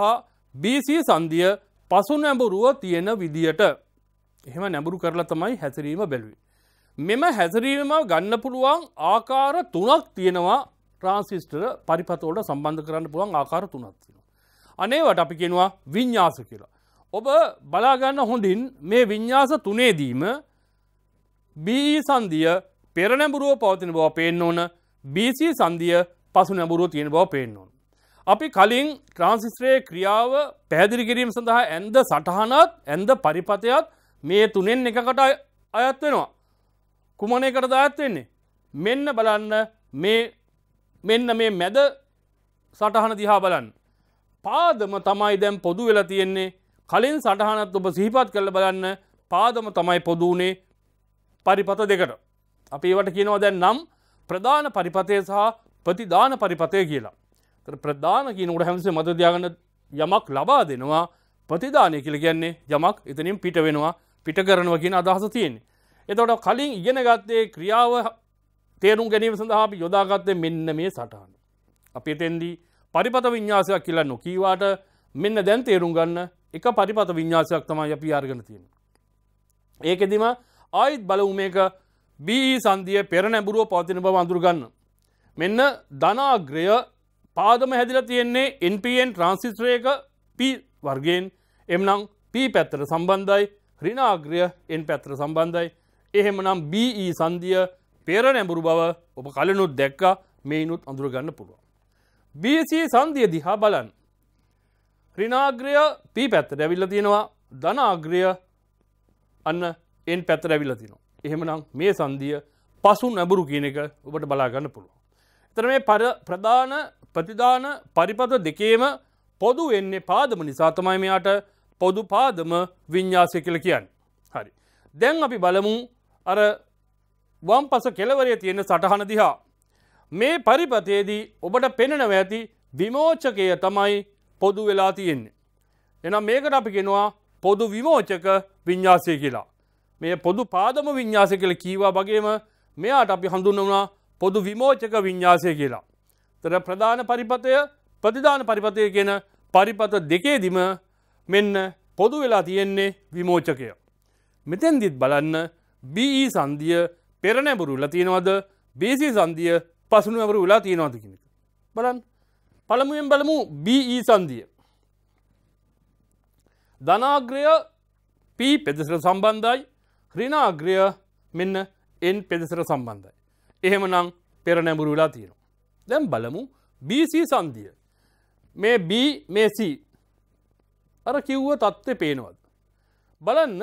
BC සන්දිය පසු නැඹුරුව තියෙන විදියට එහෙම නැඹුරු කරලා තමයි හැසිරීම බැලුවේ. මෙම හැසිරීම ගන්න පුළුවන් ආකාර තුනක් තියෙනවා ට්‍රන්සිස්ටර පරිපතවලට සම්බන්ධ කරන්න පුුවන් ආකාර තුනත්තිෙන. අනේවට අපි කෙනවා විඤ්ඥාස කියලා. ඔබ බලාගන්න හොඳින් මේ විඤ්ඥාස තුනේදීම බී සන්දිය පෙරණැඹුරුව පවතින බව පේන්න ඕන BC සන්දිය පසු නැඹුරුව තියෙන බව පේන්න ඕන. අපි කලින් ට්‍රන්සිස්ට්‍රේ ක්‍රියාව පැදිරි කිරීම සඳහා ඇන්ද සටහනත් ඇන්ද පරිපතයත් මේ තුනෙන් එකකට අයත් වෙනවා. කුමන එකට දායත් වෙන්නේ. මෙන්න බලන්න මේ මෙන්න මේ මැද සටහන දිහා බලන්. පාදම තමයි දැම් පොදු වෙලා තියෙන්නේ කලින් සටහනත් ඔබ සිහිපත් කරල බලන්න පාදම තමයි පොදුනේ පරිපත දෙකට. අපි ඒවට කියනවා දැන් නම් ප්‍රධාන පරිපතය සහ ප්‍රතිධාන පරිපතය කියලා. ප්‍රධාන කියන උඩ හැමසේ මතදයාගන්න යමක් ලබා දෙනවා ප්‍රතිධානය කියල කියන්නේ යමක් එතනින් පිට වෙනවා පිට කරනවා කියන අදහස තියෙන්නේ. එතවට කලින් ඉගෙන ගත්තේ ක්‍රියාව තේරුම් ගැනීම සඳහා අපි යොදාගත්තේ මෙන්න මේ සටහන. අපි එතෙන්දී පරිපත විඤ්ඤාසයක් කියලා නොකීවාට මෙන්න දැන් තේරුම් ගන්න එක පරිපත විඤ්ඤාසයක් තමයි අපි අරගෙන තියෙන්නේ. ඒකෙදිම ආයිත් බලවු මේක බී සන්දිය පෙර නැඹුරුව පවතින බව අඳුරගන්න. මෙන්න ධනාග්‍රය පාදම හැදිලා තියෙන්නේ NPN ට්‍රාන්සිස්ටර් එක P වර්ගයෙන් එම්නම් P පැත්තට සම්බන්ධයි ඍණාග්‍රය N පැත්තට සම්බන්ධයි එහෙමනම් BE සන්දිය පේර නැඹුරු බව ඔබ කලනුත් දැක්ක මෙයිනුත් අඳුරගන්න පුළුවන්. BC සන්දිය දිහා බලන්. රිනාග්‍රය පී පැත්ත රැවිල්ල තියෙනවා ධනාග්‍රය අන්න එන් පැත්ත රැවිල්ල තිනවා. එහෙමනම් මේ සන්දිය පසු නැඹුරු කියන එක ඔබට බලාගන්න පුළුවන්. එතන මේ ප්‍රධාන ප්‍රතිධාන පරිපත දෙකේම පොදු වෙන්නේ පාදම නිසා තමයි මෙයාට පොදු පාදම විඤ්ඤාසය කියලා කියන්නේ. හරි. දැන් අපි බලමු අර වම් පස කෙලවරේ තියෙන සටහන දිහා. මේ පරිපතයේදී ඔබට පෙනෙනව ඇති විමෝචකය තමයි පොදු වෙලා තියෙන්නේ. එනම් මේකට අපි කෙනවා පොදු විමෝචක විඤ්ඥාසය කියලා. මේ පොදු පාදම විඤ්ඥාසය කළ කීවා වගේම මෙයාට අපි හඳුන්නුනා පොදු විමෝචක විඤ්ඥාසය කියලා. තර ප්‍රධාන පරිපතය ප්‍රතිධාන පරිපතය කියන පරිපත දෙකේදිම මෙන්න පොදු වෙලා තියෙන්නේ විමෝචකය. මෙතැන්දිත් බලන්න බී e සන්දිය පෙරණැබුරු වෙලා තියෙනවද බේසි සන්දිය පසුණු ඇවරු වෙලා තියෙනවාද කෙනෙක. බලන් පළමුුවෙන් බලමු බී e සන්දිය. ධනාග්‍රය පී පෙදෙසර සම්බන්ධයි රිනාග්‍රය මෙන්න එන් පෙදෙසර සම්බන්ධයි. එහෙම නං පෙරණැඹුරු වෙලා තියෙනවා. දැම් බලමු BC සන්දිය. මේ B මේC අර කිව්ව තත්ත්ව පේනවද. බලන්න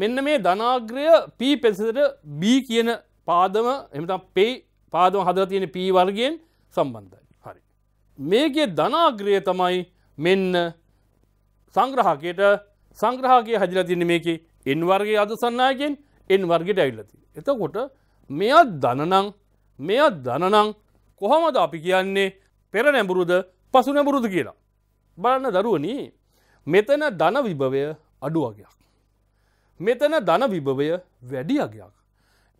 මෙන්න මේ ධනාග්‍රය පී පෙන්සට බී කියන පාදම එමතම් පෙයි පාදම හදර තියෙන පී වර්ගෙන් සම්බන්ධයි හරි. මේගේ ධනාග්‍රය තමයි මෙන්න සංග්‍රහකයට සංග්‍රහකය හදිලා තින මේක එන් වර්ගේ අදසන්නායගෙන් එන් වර්ගට ඇවිල්ලති. එතකොට මෙයත් දනනං මෙයත් දනනං කොහොමද අපි කියන්නේ පෙර නැඹුරුද පසු නැඹුරුද කියලා. බලන්න දරුවනී මෙතන ධන විභවය අඩුවගයක්. මෙතන ධන විභවය වැඩි අගයක්.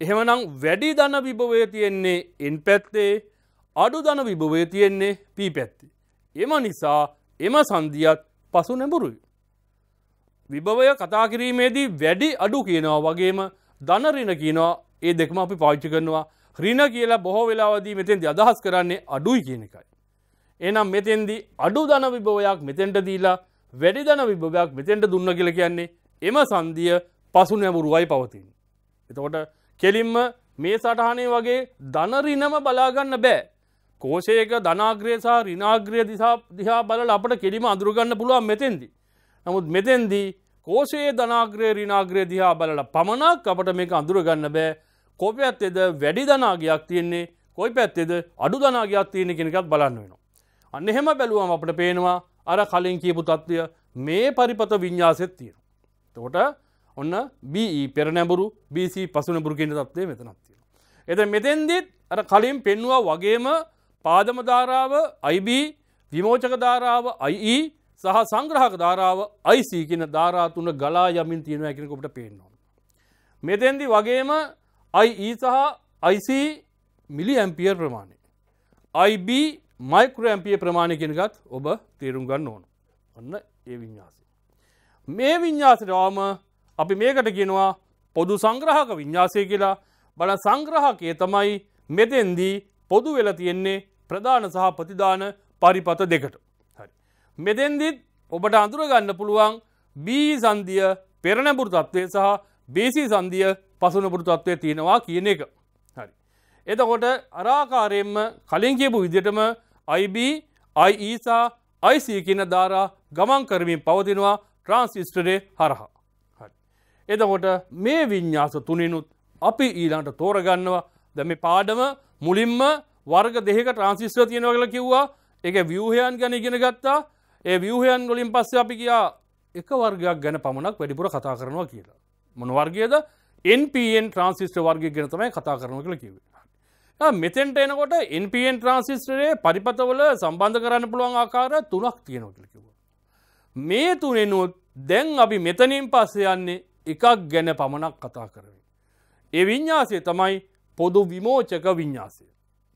එහෙමනම් වැඩි ධන විභවය තියෙන්නේ එන් පැත්තේ අඩු ධන විභවය තියෙන්නේ පී පැත්තේ. එම නිසා එම සන්ධියත් පසු නැඹුරුයි. විභවය කතා කිරීමේදී වැඩි අඩු කියනවා වගේම ධනරින කියනවා ඒ දෙකම අපි පාවිච්චි කරනවා රින කියලා බොහෝ වෙලාවදී මෙතෙන්දි අදහස් කරන්නේ අඩුයි කියන එකයි. එනම් මෙතෙන්දි අඩු ධන විභවයක් මෙතෙන්ට දීලා වැඩි ධන විභවයක් මෙතෙන්ට දුන්න කියලා කියන්නේ එම සන්දිය පසුනැමුරුවයි පවතින්. එතකොට කෙලින්ම මේ සටහනේ වගේ ධනරිනම බලාගන්න බෑ. කෝෂයක ධනාග්‍රයසා රිනාග්‍රය දිසා දිහා බල අපට කෙලිම අඳුරගන්න පුළුවන් මෙතෙන්දි. නමුත් මෙතෙන්දී කෝෂයේ ධනාග්‍රය රිනාග්‍රය දිහා බලල පමණක් අපට මේක අඳුරගන්න බෑ කොප ඇත්තෙද වැඩි ධනාගයක් තියෙන්නේ කොයි පැත්තෙද අඩු ධනාගයක් තියෙන කෙනෙකත් බලන්න වෙනවා. අන්න එහෙම බැලුවම අපට පේනවා අර කලින් කියපු තත්ත්වය මේ පරිපත විඤ්ඥාසෙත් තියෙන. තකොට ඔන්න BE පෙරනැඹුරු BC පසුනැඹුරු කියන තත්ත්වය මෙතනක් තියෙනවා. එද මෙතෙන්දිත් අර කලින් පෙන්නවා වගේම පාදම ධාරාව IB විමෝචක ධාරාව IE සහ සංග්‍රහක ධාරාව IC කියන ධාරා තුන ගලා යමින් තියෙනවා කියන කොට පේනවා. මෙතෙන්දි වගේම IE සහ IC මිලි ඇම්පියර් ප්‍රමාණය. IB මයික්‍රෝ ඇම්පියර් ප්‍රමාණය කියන එකත් ඔබ තේරුම් ගන්න ඕන. ඔන්න ඒ විඤ්ඤාස මේ විඤ්ඥාසයට වාම අපි මේකට ගෙනවා පොදු සංග්‍රහක විඤ්ඥාසය කියලා බල සංග්‍රහකය තමයි මෙතෙන්දී පොදු වෙලා තියෙන්නේ ප්‍රධාන සහ ප්‍රතිධාන පරිපත දෙකට. හරි. මෙතෙන්දිත් ඔබට අඳුරගන්න පුළුවන් බී සන්දිය පෙරණැපුරු තත්ත්වය සහ බේසි සන්දිය පසුනපුරු තත්ත්වය තියෙනවා කියන එක. හරි. එතකොට අරාකාරයෙන්ම කලින් කියපු විදිටම IB, IE සහ IC කියන ධාරා ගමන් කරමින් පවතිනවා ට්‍රාන්සිිස්ටරේ හරහා. එදකොට මේ විඤ්ඥාස තුනිනුත් අපි ඊළන්ට තෝරගන්නවා දැම පාඩම මුලින්ම වර්ග දෙක ට්‍රන්සිස්ව තියෙනව කල කිව්වා එක ව්‍යූහයන් ගැන ඉගෙන ගත්තා ඒ ව්‍යූහයන් ගොලින් පස්ස අපි කියා එක වර්ගයක් ගැන පමණක් වැඩිපුර කතා කරනවා කියලා. මොන වර්ගයද NPN ට්‍රන්සිස්ට වර්ග ගෙන තමයි කතා කරන කළ කිව. මෙතෙන්ට එනකොට NPN ට්‍රන්සිස්ටරේ පරිපතවල සම්බන්ධ කරන්න පුළුවන් ආකාර තුනක් තියෙනව කළ කිවවා. මේ තුනෙනුත් දැන් අපි මෙතනින් පස්සේ යන්නේ එකක් ගැන පමණක් කතා කරමින්. ඒ විඤ්ඥාසය තමයි පොදු විමෝචක විඤ්ඥාසය.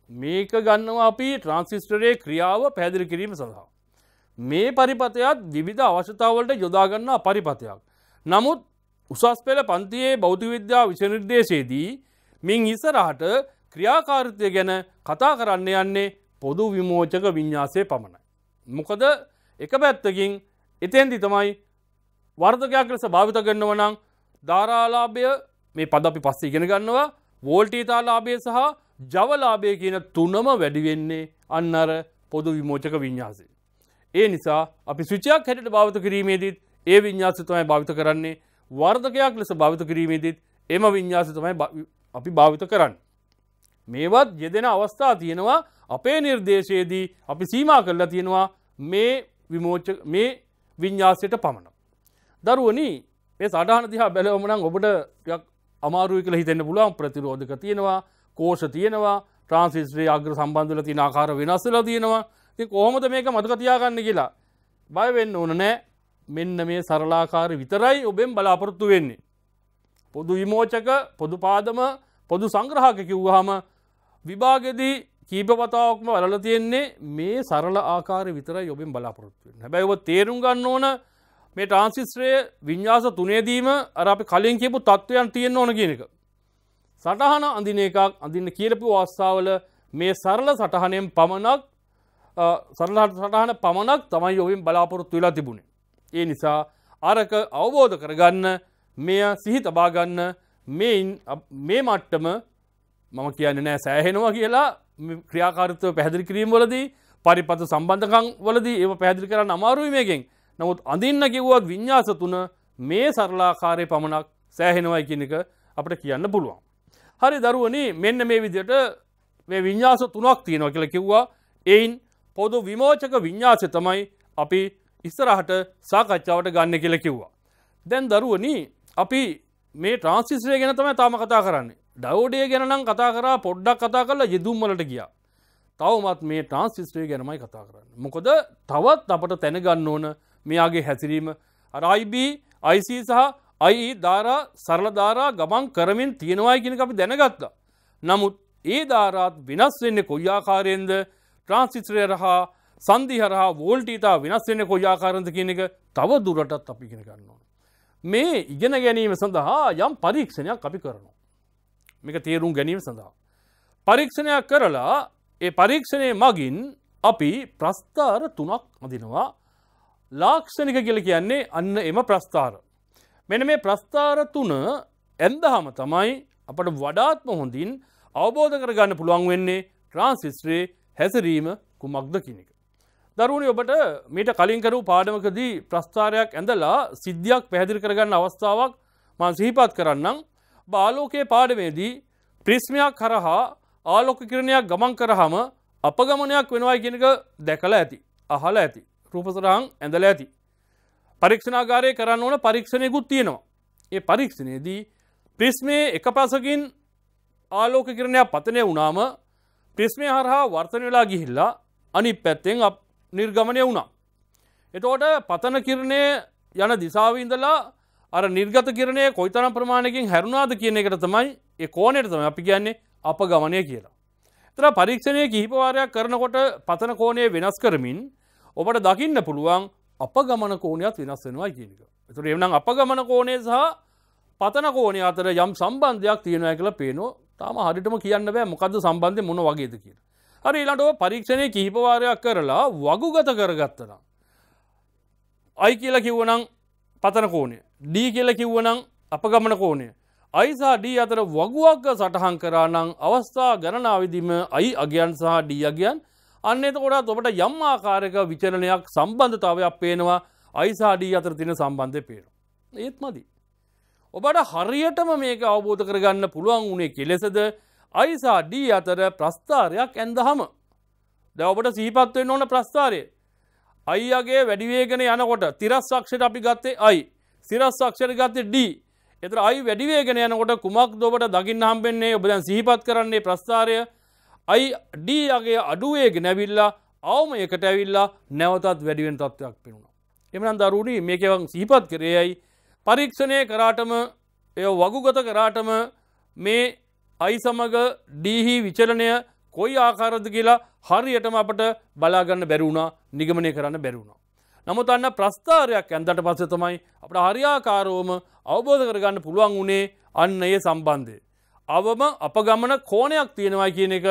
මේක ගන්නවා අපි ට්‍රන්සිිස්ටරේ ක්‍රියාව පැදිරි කිරීම සඳහා. මේ පරිපතයත් විවිධ අවශ්‍යතාවලට යොදාගන්නා පරිපතයක්. නමුත් උසස් පෙළ පන්තියේ බෞතිවිද්‍යා විශනිර්දේශයේදී මින් ඉස්සරහට ක්‍රියාකාරිතය ගැන කතා කරන්න යන්නේ පොදු විමෝචක විඤ්ඥාසය පමණයි. මොකද එක පැත්තකින් එතෙන්දි තමයි වර්ධකයක් ලෙස භාවිත කරන්නව නම් ධාරාලාභය මේ පද අපි පස්සේ ඉගෙන ගන්නවා වෝල්ටීතාලාභය සහ ජවලාභය කියන තුනම වැඩි වෙන්නේ අන්න අර පොදු විමෝචක විඤ්ඤාසය. ඒ නිසා අපි ස්විචයක් හැටියට භාවිත කිරීමේදීත් ඒ විඤ්ඤාසය තමයි භාවිත කරන්නේ වර්ධකයක් ලෙස භාවිත කිරීමේදීත් එම විඤ්ඤාසය තමයි අපි භාවිත කරන්නේ. මේවත් යෙදෙන අවස්ථා තියෙනවා අපේ නිර්දේශයේදී අපි සීමා කරලා තියෙනවා මේ විමෝච මේ විඤ්ඥාසයට පමණ. දරුවනි මේ සටහන දිහා බැලවමනම් ඔබට අමාරුව කළ හිතෙන්න්න පුළුවන් ප්‍රතිරෝධක තියෙනවා කෝෂ තියෙනවා ට්‍රන්සිස්ත්‍රේ අග්‍ර සම්බන්ධල තින ආකාර වෙනස්සලා තියෙනවා ති කොහොමද මේක මතක තියාගන්න කියලා බයවෙන්න ඕන නෑ මෙන්න මේ සරලාකාර විතරයි ඔබෙන් බලාපොරොත්තු වෙන්නේ. පොදු විමෝචක පොදු පාදම පොදු සංග්‍රහක කිව්වාම විභාගෙදී කීපවතාවක්ම වලල තියෙන්නේ මේ සරල ආකාර විතර යොබින් බලාපොරොත්තුවෙන් හැබැයි ඔබ තේරුම් ගන්න ඕන මේ ට්‍රන්සිස්ත්‍රයේ විඤ්ඥාස තුනේදීම අර අපි කලින් කියපු තත්ත්වයන් තියෙන්න්න ඕන කියන එක. සටහන අඳින එකක් අඳින්න කියලපු අවස්ථාවල මේ සරල සටහනයෙන් පමණක් සරලට සටහන පමණක් තමයි යොවින් බලාපොරොත්තු වෙලා තිබුණේ. ඒ නිසා අරක අවබෝධ කරගන්න මෙය සිහි තබාගන්න මේ මට්ටම මම කියන්න නෑ සෑහෙනවා කියලා ක්‍රියාකාරත්ව පැහදිරි කිරීම් වලදී පරිපත සම්බන්ධකං වලදී ඒ පැදිරි කරන්න අමාරුවීමයකෙන් නමුත් අඳන්න කිව්වත් විඤ්ඥාස තුන මේ සරලාකාරය පමණක් සෑහෙනවයි කියනක අපට කියන්න පුළුවන්. හරි දරුවන මෙන්න මේ විදියට විඤ්ඥාස තුනක් තියෙනව කියල කිව්වා එයින් පොදු විමෝචක විඤ්ඥාසය තමයි අපි ඉස්සරහට සාකච්ඡාවට ගන්න කියල කිව්වා. දැන් දරුවන අපි මේ ට්‍රන්සිස්රේ ගැන තමයි තාම කතා කරන්නේ ඩයෝඩේ ගැනම් කතා කරා පොඩ්ඩක් කතා කරලා යෙදුම්වලට ගියා තවමත් මේ ට්‍රන්ස්ිස්ටේ ගැනමයි කතා කරන්න මොකද තවත් අපට තැනගන්න ඕන මෙයාගේ හැසිරීම අරයිB අයිC සහ අයි e ධාරා සරලධාරා ගමන් කරමින් තියෙනවායගෙන අපි දැනගත්තා නමුත් ඒ ධාරාත් වෙනස් වෙන්න කොයියාකාරයෙන්ද ට්‍රන්ස්සිිස්ට්‍රය රහා සන්දිහරහා වෝල්ටීතා වෙනස්වෙන්න කොයියාකාරන්ද කියන එක තව දුරටත් අපිගෙන ගන්නවා. මේ ඉගෙන ගැනීම සඳහා යම් පරීක්ෂණයක් අපි කරනවා. මේක තේරුම් ගැනීම සඳහා. පරීක්ෂණයක් කරලා ඒ පරීක්ෂණය මගින් අපි ප්‍රස්ථාර තුනක් අඳනවා ලාක්ෂණික කියල කියන්නේ අන්න එම ප්‍රස්ථාර. මෙන මේ ප්‍රස්ථාර තුන ඇන්දහම තමයි අපට වඩාත්ම හොඳින් අවබෝධ කරගන්න පුළුවන් වෙන්නේ ට්‍රාන්සිස්ත්‍රේ හැසිරීම කුමක්ද කිනික. දරුණි ඔබට මීට කලින්කරු පාඩමකදී ප්‍රස්ථාරයක් ඇඳලා සිද්ධියක් පැහැදිරි කරගන්න අවස්ථාවක් මන් සිහිපත් කරන්නම් ආලෝකයේ පාඩමේදී ප්‍රිස්මයක් හරහා ආලෝක කිරණයක් ගමන් කරහම අපගමනයක් වෙනවා කියන එක දැකලා ඇති. අහලා ඇති. රූපතරහන් ඇඳලා ඇති. පරීක්ෂණාගාරයේ කරන්න ඕන පරීක්ෂණයකුත් තියෙනවා. ඒ පරීක්ෂණයේදී ප්‍රිස්මේ එක පසකින් ආලෝක කිරණයක් පතනය වුණාම ප්‍රිස්මය හරහා වර්තන වෙලා ගිහිල්ලා අනි පැත්තෙන් නිර්ගමනය වුණා. එතෝට පතන කිරණය යන දිසාවඉඳලා අර නිර්ගත කිරණය කොයිතරම් ප්‍රමාණකින් හැරුණාද කියන එකට තමයි ඒ කෝණයට තමයි අපි කියන්නේ අපගමනය කියලා. එතන පරීක්ෂණයේ කිහිප වාරයක් කරනකොට පතන කෝණය වෙනස් කරමින් ඔබට දකින්න පුළුවන් අපගමන කෝණයත් වෙනස් වෙනවා කියන එක. ඒතර එවනම් අපගමන කෝණය සහ පතන කෝණය අතර යම් සම්බන්ධයක් තියෙනවා කියලා පේනවා. තාම හරියටම කියන්න බෑ මොකද්ද සම්බන්ධය මොන වගේද කියලා. හරි ඊළඟට ඔබ පරීක්ෂණයේ කිහිප වාරයක් කරලා වගුගත කරගත්තා නම් අයි කියලා කිව්වනම් පතන කෝණය ඩී කියල කිව්වනං අපගමන කෝණය. අයිසා ඩී අතර වගුවක් සටහන් කරානං අවස්ථා ගණනාවිදිම අයි අගයන් සහ ඩී අගයන් අන්න එතකොටත් ඔබට යම් ආකාරක විචරණයක් සම්බන්ධතාවයක් පේනවා අයිසා ඩී අතර තින සම්බන්ධය පේන. ඒත් මදි. ඔබට හරියටම මේක අවබෝධ කරගන්න පුළුවන් වුණේ කෙලෙසද අයිසා ඩී අතර ප්‍රස්ථාරයක් ඇන්දහම. දැ ඔබට සීපත්වෙන් ඕන ප්‍රස්ථාරය. අයිගේ වැඩිවේගෙන යනකොට තිරස් සක්ෂයට අපි ගත්තේ අයි සිරස් අක්ෂර ගත්තේ D. එතන I වැඩි වේගෙන යනකොට කුමක්ද ඔබට දකින්න හම්බෙන්නේ? ඔබ දැන් සිහිපත් කරන්නේ ප්‍රස්ථාරය I D යගේ අඩු වේගෙන ඇවිල්ලා අවමයකට ඇවිල්ලා නැවතත් වැඩි වෙන තත්ත්වයක් පෙනුණා. එමනම් දරුණි මේකෙන් සිහිපත් කරේයි පරීක්ෂණය කරාටම එය වගුගත කරාටම මේ අයි සමග ඩීහි විචලනය කොයි ආකාරද කියලා හරියටම අපට බලාගන්න බැරිවුණා නිගමනය කරන්න බැරිවුණා. නමුත් අන්න ප්‍රස්ථාරයක් ඇන්දට පස්සේ තමයි අපට හරියාකාරෝම අවබෝධ කරගන්න පුළුවන් වුණේ අන්න ඒ සම්බන්ධය. අවම අපගමන කෝණයක් තියෙනවා කියන එක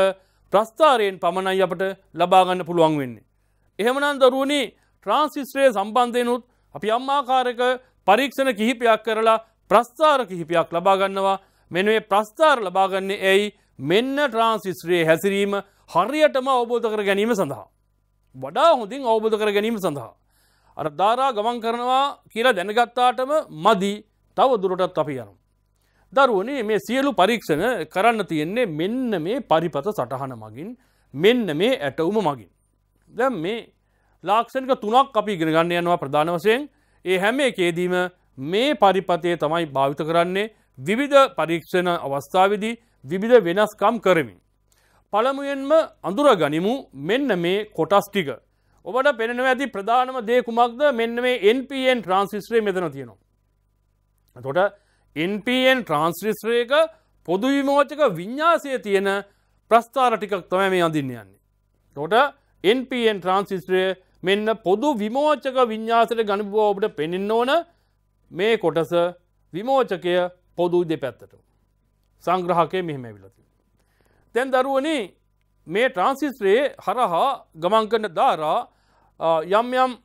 ප්‍රස්ථාරයෙන් පමණයි අපට ලබාගන්න පුළුවන් වෙන්නේ. එහෙමනම් දරුවනි ට්‍රාන්සිස්ට්‍රේ සම්බන්ධයනුත් අපි අම්මාකාරක පරීක්ෂණ කිහිපයක් කරලා ප්‍රස්ථාර කිහිපයක් ලබාගන්නවා මෙනුවේ ප්‍රස්ථාර ලබාගන්නේ ඇයි මෙන්න ට්‍රාන්සිස්ට්‍රේ හැසිරීම හරියටම අවබෝධ කර ගැනීම සඳහා. වඩා හොඳින් අවබෝධ කර ගැනීම සඳහා. අර ධාරා ගමන් කරනවා කියලා දැනගත්තාටම මදි තව දුරටත් අපි යනු. දරුවනේ මේ සියලු පරීක්ෂණ කරන්න තියෙන්නේ මෙන්න මේ පරිපත සටහන මගින් මෙන්න මේ ඇටවුම මගින්. දැම් මේ ලාක්ෂණක තුනක් අපි ඉගෙනගන්න යනවා ප්‍රධාන වශයෙන් ඒ හැම එකේදීම මේ පරිපතය තමයි භාවිත කරන්නේ විවිධ පරීක්ෂණ අවස්ථාවදී විවිධ වෙනස්කම් කරමින්. පළමුයෙන්ම අඳුර ගනිමු මෙන්න මේ කොටස් ටික ඔබට පෙනෙනව ඇති ප්‍රධානම දේකුමක්ද මෙන්න මේ NPN ට්‍රන්සිස්ට්‍රේ මෙතන තියෙනවා. තොට NPN ට්‍රන්ස්ටිස්ට්‍රේක පොදු විමෝචක විඤ්ඥාසය තියෙන ප්‍රස්ථාර ටිකක් තොම මේ අඳන්න යන්නේ. තොට NPN ට්‍රන්සිස්ට්‍රේ මෙන්න පොදු විමෝචක විඤ්ඥාසයට ගණිබුව ඔබට පෙනෙන්න ඕන මේ කොටස විමෝචකය පොදු දෙ පැත්තට. සංග්‍රහකය මෙහෙම විලති. තැන් දරුවනේ මේ ට්‍රන්සිස්ට්‍රේ හරහා ගමන්කන ධාරා යම් යම්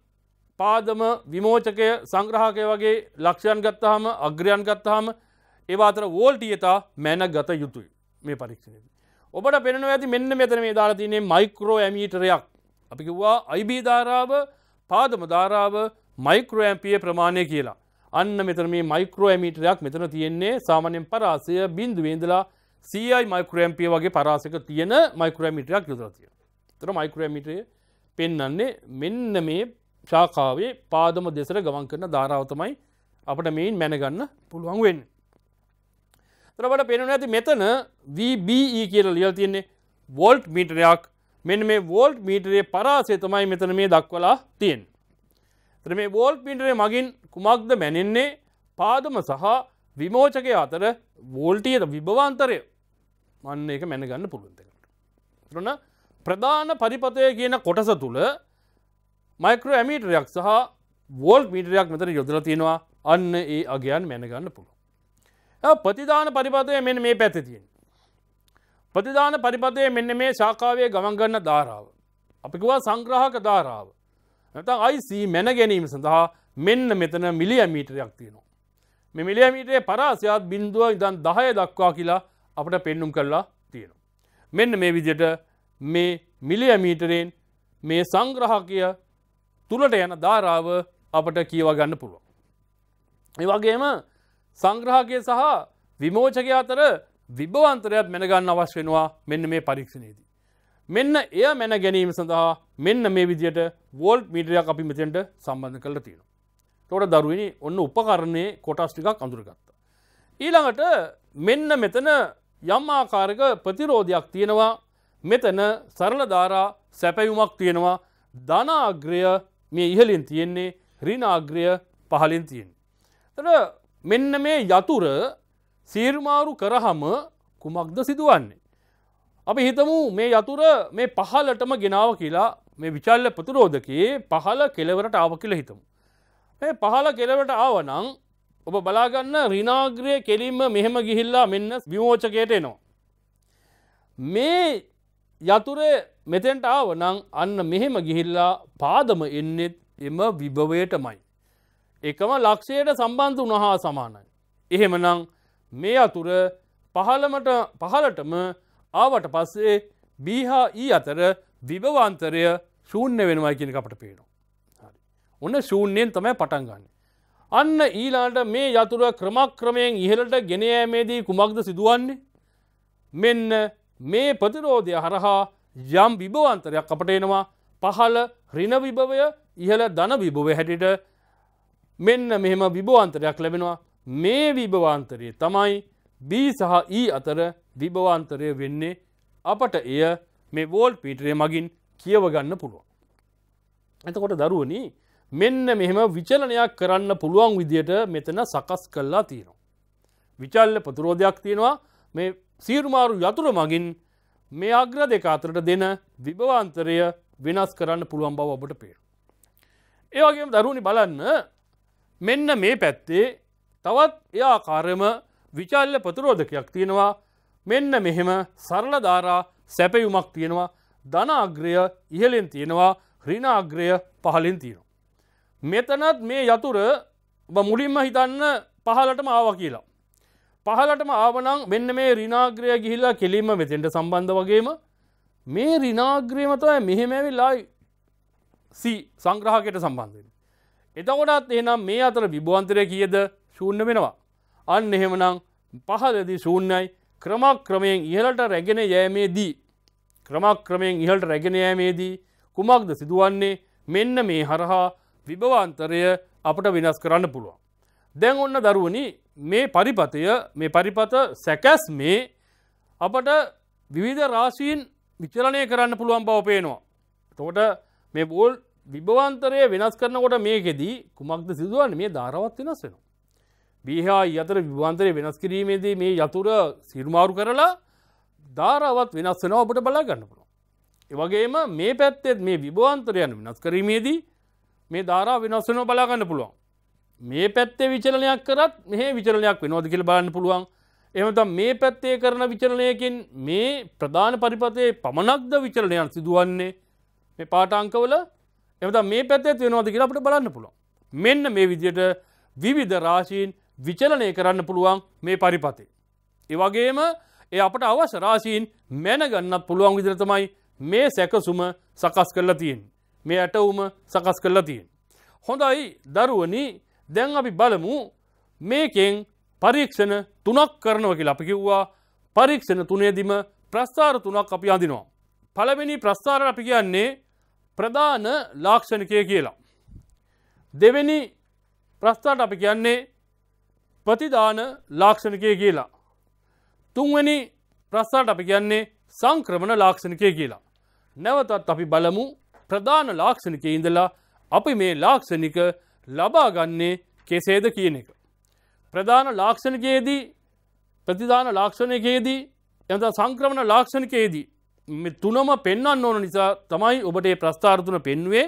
පාදම විමෝචකය සංග්‍රහකය වගේ ලක්ෂයන් ගත්තහම අග්‍රයන් ගත්තහම ඒවාතර වෝල්ටියතා මැන ගත යුතුයි මේ පරීක්ෂණය. ඔබට පෙනෙන ඇති මෙන්න මෙතන මේ දාරතිනේ මයිකරෝ ඇමීටරයක් අපි කිව්වා අයිB ධාරාව පාදම ධාරාව මයිකරෝඇම්පිය ප්‍රමාණය කියලා අන්න මෙතන මේ මයිකරෝ ඇමීටරයක් මෙතන තියෙන්නේ සාමාන්‍යෙන් පරාසය බින්දුවේදලා සයි මයිකරම්පිය වගේ පරාසක තියෙන මයිකරමිටයක් යුදරතිය තර මයිකරමිටය පෙන්නන්නේ මෙන්න මේ ශාකාවේ පාදම දෙසර ගවන් කරන ධාරාවතමයි අපට මෙයින් මැනගන්න පුළුවන් වෙන්න. තරට පෙනන ඇති මෙතන VBE කියල ලියල් තියෙන්නේ වෝල්ට් මීටරයක් මෙන්න මේ වෝල්ට් මීටරේ පරාසේ තමයි මෙතන මේ දක්වලා තියෙන්. තර මේ වෝල්ට් මීටරේ මගින් කුමක්ද මැනෙන්නේ පාදම සහ විමෝචකය අතර වෝල්ටියද විභවාන්තරය මන්න එක මැනගන්න පුළුවන්තකට. තුරන ප්‍රධාන පරිපතය කියන කොටස තුළ මයිකර ඇමිටරයක් සහ වෝල් මීටරයක් මෙතර යොදල තියෙනවා අන්න ඒ අගයන් මැනගන්න පුළුව. ප්‍රතිධාන පරිපතය මෙ මේ පැත්ත තියෙන්. ප්‍රතිධාන පරිපතය මෙන්න මේ ශාකාවය ගමන්ගන්න ධාරාව. අපිකවා සංග්‍රහක ධාරාව. නැත අයිC මැන ගැනීම සඳහා මෙන්න මෙතන මිලිය මීටරයක් තියෙනවා. මෙ මිලිය මීටරේ පරාසයත් බින්දුව ඉදන් දහය දක්වා කියලා අපට පෙන්නුම් කරලා තියෙනවා. මෙන්න මේ විදියට මේ මිලියමීටරෙන් මේ සංග්‍රහකය තුළට යන ධාරාව අපට කියව ගන්න පුළුවන්. ඒවගේම සංග්‍රහකය සහ විමෝචකය අතර විභවන්තරයක් මැනගන්න අවශ වෙනවා මෙන්න මේ පරීක්ෂණයේදී. මෙන්න එය මැන ගැනීම සඳහා මෙන්න මේ විදියට වෝල්ට් මීටරයක් අපි මෙතෙන්ට සම්බන්ධ කළ තියෙනවා. තොට දරුවනි ඔන්න උපකරණය කොටස් ටිකක් අඳුරගත්තා. ඊළඟට මෙන්න මෙතන යම් ආකාරක ප්‍රතිරෝධයක් තියෙනවා මෙතන සරලධාරා සැපැයුමක් තියෙනවා ධනාග්‍රය මේ ඉහලින් තියෙන්නේ රිනාග්‍රය පහලින් තියෙන්. තට මෙන්න මේ යතුර සීර්මාරු කරහම කුමක්ද සිදුවන්නේ. අපි හිතමු මේ යතුර මේ පහලටම ගෙනාව කියලා මේ විචල්ල ප්‍රතිරෝධකයේ පහල කෙලවරට ආව කියල හිතමු. මේ පහල කෙලවට ආවනං ඔබ බලාගන්න රිනාග්‍රය කෙලින්ම මෙහෙම ගිහිල්ලා මෙන්න විමෝචකයට එනවා. මේ යතුරේ මෙතෙන්ට ආව නං අන්න මෙහෙම ගිහිල්ලා පාදම එන්නෙත් එම විභවයටමයි. එකම ලක්ෂයට සම්බන්ධ උනහා සමානයි. එහෙමනං මේ අතුර පහළමට පහලටම ආවට පස්සේ බීහා ඊ අතර විභවාන්තරය ශූන්‍ය වෙනවා කියන අපට පේනවා. ඔන්න ශූන්‍යයෙන් තමයි පටන්ගන්න. අන්න ඊලාට මේ යතුර ක්‍රමක්‍රමයෙන් ඉහළට ගෙනයෑමේදී කුමක්ද සිදුවන්නේ. මෙන්න මේ ප්‍රතිරෝධය හරහා යම් විභවන්තරයක් අපට එනවා පහළ රිණවිභවය ඉහළ දන විභව හැටිට මෙන්න මෙහෙම විභවන්තරයක් ලැබෙනවා මේ විභවන්තරයේ තමයි බී සහ ඊ e අතර විභවන්තරය වෙන්නේ අපට එය මේ වෝල් පීටරය මගින් කියවගන්න පුළුවන්. එතකොට දරුවනී මෙන්න මෙහෙම විචලනයක් කරන්න පුළුවන් විදියට මෙතන සකස් කල්ලා තියෙනවා. විචල්ල ප්‍රතිරෝධයක් තියෙනවා මේ සීරුමාරු යතුර මගින් මේ අග්‍ර දෙක අතරට දෙන විභවාන්තරය වෙනස් කරන්න පුළුවන් බව ඔබට පේන. ඒවගේ දරුණි බලන්න මෙන්න මේ පැත්තේ තවත් එයා කාරම විචල්ල ප්‍රතිරෝධකයක් තියෙනවා මෙන්න මෙහෙම සරලධාරා සැපයුමක් තියෙනවා ධනාග්‍රය ඉහලෙන් තියෙනවා රිනාග්‍රය පහලින් තියෙනවා. මෙතනත් මේ යතුර මුලින්ම හිතන්න පහලටම ආව කියලා. පහලටම ආවනං මෙන්න මේ රිනාග්‍රය ගිහිල්ලා කෙලින්ම මෙතෙන්ට සම්බන්ධ වගේම මේ රිනාග්‍රයමතයි මෙහෙමැවිල්ලායි සී සංග්‍රහකයට සම්බන්ධෙන. එතකොටත් එනම් මේ අතර විභවන්තරය කියද ශූන්‍ය වෙනවා. අන්න එහෙමනම් පහලදි ශූන්‍යයි ක්‍රමක් ක්‍රමයෙන් ඉහලට රැගෙන යෑමේදී. ක්‍රමක් ක්‍රමයෙන් ඉහලට රැගෙන යෑමේදී කුමක්ද සිදුවන්නේ මෙන්න මේ හරහා විභවන්තරය අපට වෙනස් කරන්න පුළුවන්. දැන් ඔන්න දරුවනි මේ පරිපතය මේ පරිපත සැකැස් මේ අපට විවිධ රාශීන් විචලනය කරන්න පුළුවන් බව පේනවා. තකොට මේ බෝල් විභවන්තරය වෙනස් කරනකොට මේකෙදී කුමක්ද සිදුවන් මේ ධාරවත් වෙනස් වෙනවා. බිහා අතර විවන්තරය වෙනස් කිරීමේදී මේ යතුර සිරුමාරු කරලා ධාරාවත් වෙනස් වෙන ඔබට බලා ගන්න පුළුවන්. එවගේම මේ පැත්තෙත් මේ විභවන්තරයන් වෙනස් කිරීමේදී මේ ධාරා වෙනස් වෙනවා බලාගන්න පුළුවන්. මේ පැත්තේ විචලනයක් කරත් මෙහි විචලනයක් වෙනවද කියලා බලන්න පුළුවන්. එහෙම මේ පැත්තේ කරන විචලනයකින් මේ ප්‍රධාන පරිපතේ පමණක්ද විචලනයන් සිදුවන්නේ මේ පාට අංකවල එහෙම මේ පැත්තේ වෙනවද කියලා අපිට බලන්න පුළුවන්. මෙන්න මේ විදිහට විවිධ රාශීන් විචලනය කරන්න පුළුවන් මේ පරිපතේ. ඒ වගේම ඒ අපට අවශ්‍ය රාශීන් මැනගන්නත් පුළුවන් විදිහට තමයි මේ සැකසුම සකස් කරලා තියෙන්නේ. මේ ඇටවුම සකස් කරලා තියෙන්. හොඳයි දරුවනි දැන් අපි බලමු මේකෙන් පරීක්ෂණ තුනක් කරනව කියලා අපි කිව්වා පරීක්ෂණ තුනේදිම ප්‍රස්ථාර තුනක් අපි අඳිනවා. පළවෙනි ප්‍රස්ථාර අපි කියන්නේ ප්‍රධාන ලාක්ෂණිකය කියලා. දෙවෙනි ප්‍රස්ථාට අපි කියන්නේ ප්‍රතිධාන ලාක්ෂණිකය කියලා. තුන්වැනි ප්‍රස්ථාට අපි කියන්නේ සංක්‍රමණ ලාක්ෂණිකය කියලා. නැවතත් අපි බලමු ප්‍රධාන ලාක්ෂණික ඉඳලා අපි මේ ලාක්ෂණික ලබාගන්නේ කෙසේද කියන එක. ප්‍රධාන ලාක්ෂණකයේදී ප්‍රතිධාන ලාක්ෂණයකයේදී එත සංක්‍රමණ ලාක්ෂණකයේදී තුනම පෙන්වන්න ඕන නිසා තමයි ඔබට ඒ ප්‍රස්ථාර්තුන පෙන්වේ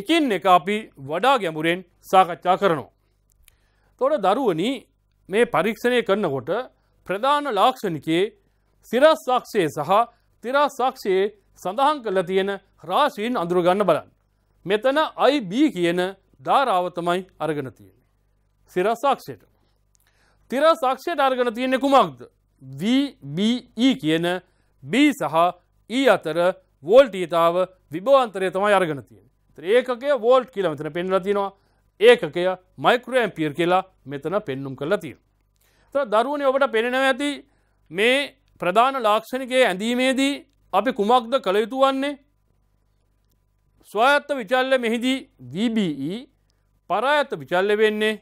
එකින් එක අපි වඩා ගැඹුරෙන් සාකච්ඡා කරනවා. තොට දරුවනි මේ පරීක්ෂණය කරනකොට ප්‍රධාන ලාක්ෂණිකයේ සිරස් සක්ෂයේ සහ තිරස් සක්ෂයේ සඳහන් කළ තියෙන රාශීන් අඳුරගන්න බලන්න. මෙතන අයිB කියන ධාරාව තමයි අරගෙන තියෙන්නේ. සිරසාක්ෂයට. තිරසාක්ෂයට අරගෙන තියෙන්නේ කුමක්ද. VBE කියන B සහ E අතර වෝල්ටීතාව විභවන්තරය තමයි අරගෙන තියෙන ඒකගේ වෝල්ට් කියලා මෙතන පෙන්ල තිනවා ඒකකය මයිකරෑම්පියර් කියලා මෙතන පෙන්නුම් කරලා තියෙන. ත දරුවනය ඔබට පෙනෙනව ඇති මේ ප්‍රධාන ලාක්ෂණිකයේ ඇඳීමේදී අපි කුමක්ද කළ යුතු වන්නේ ස්වායත්ත විචල්ල මෙහිදී VBE පරාඇත්ත විචල්ල වෙන්නේ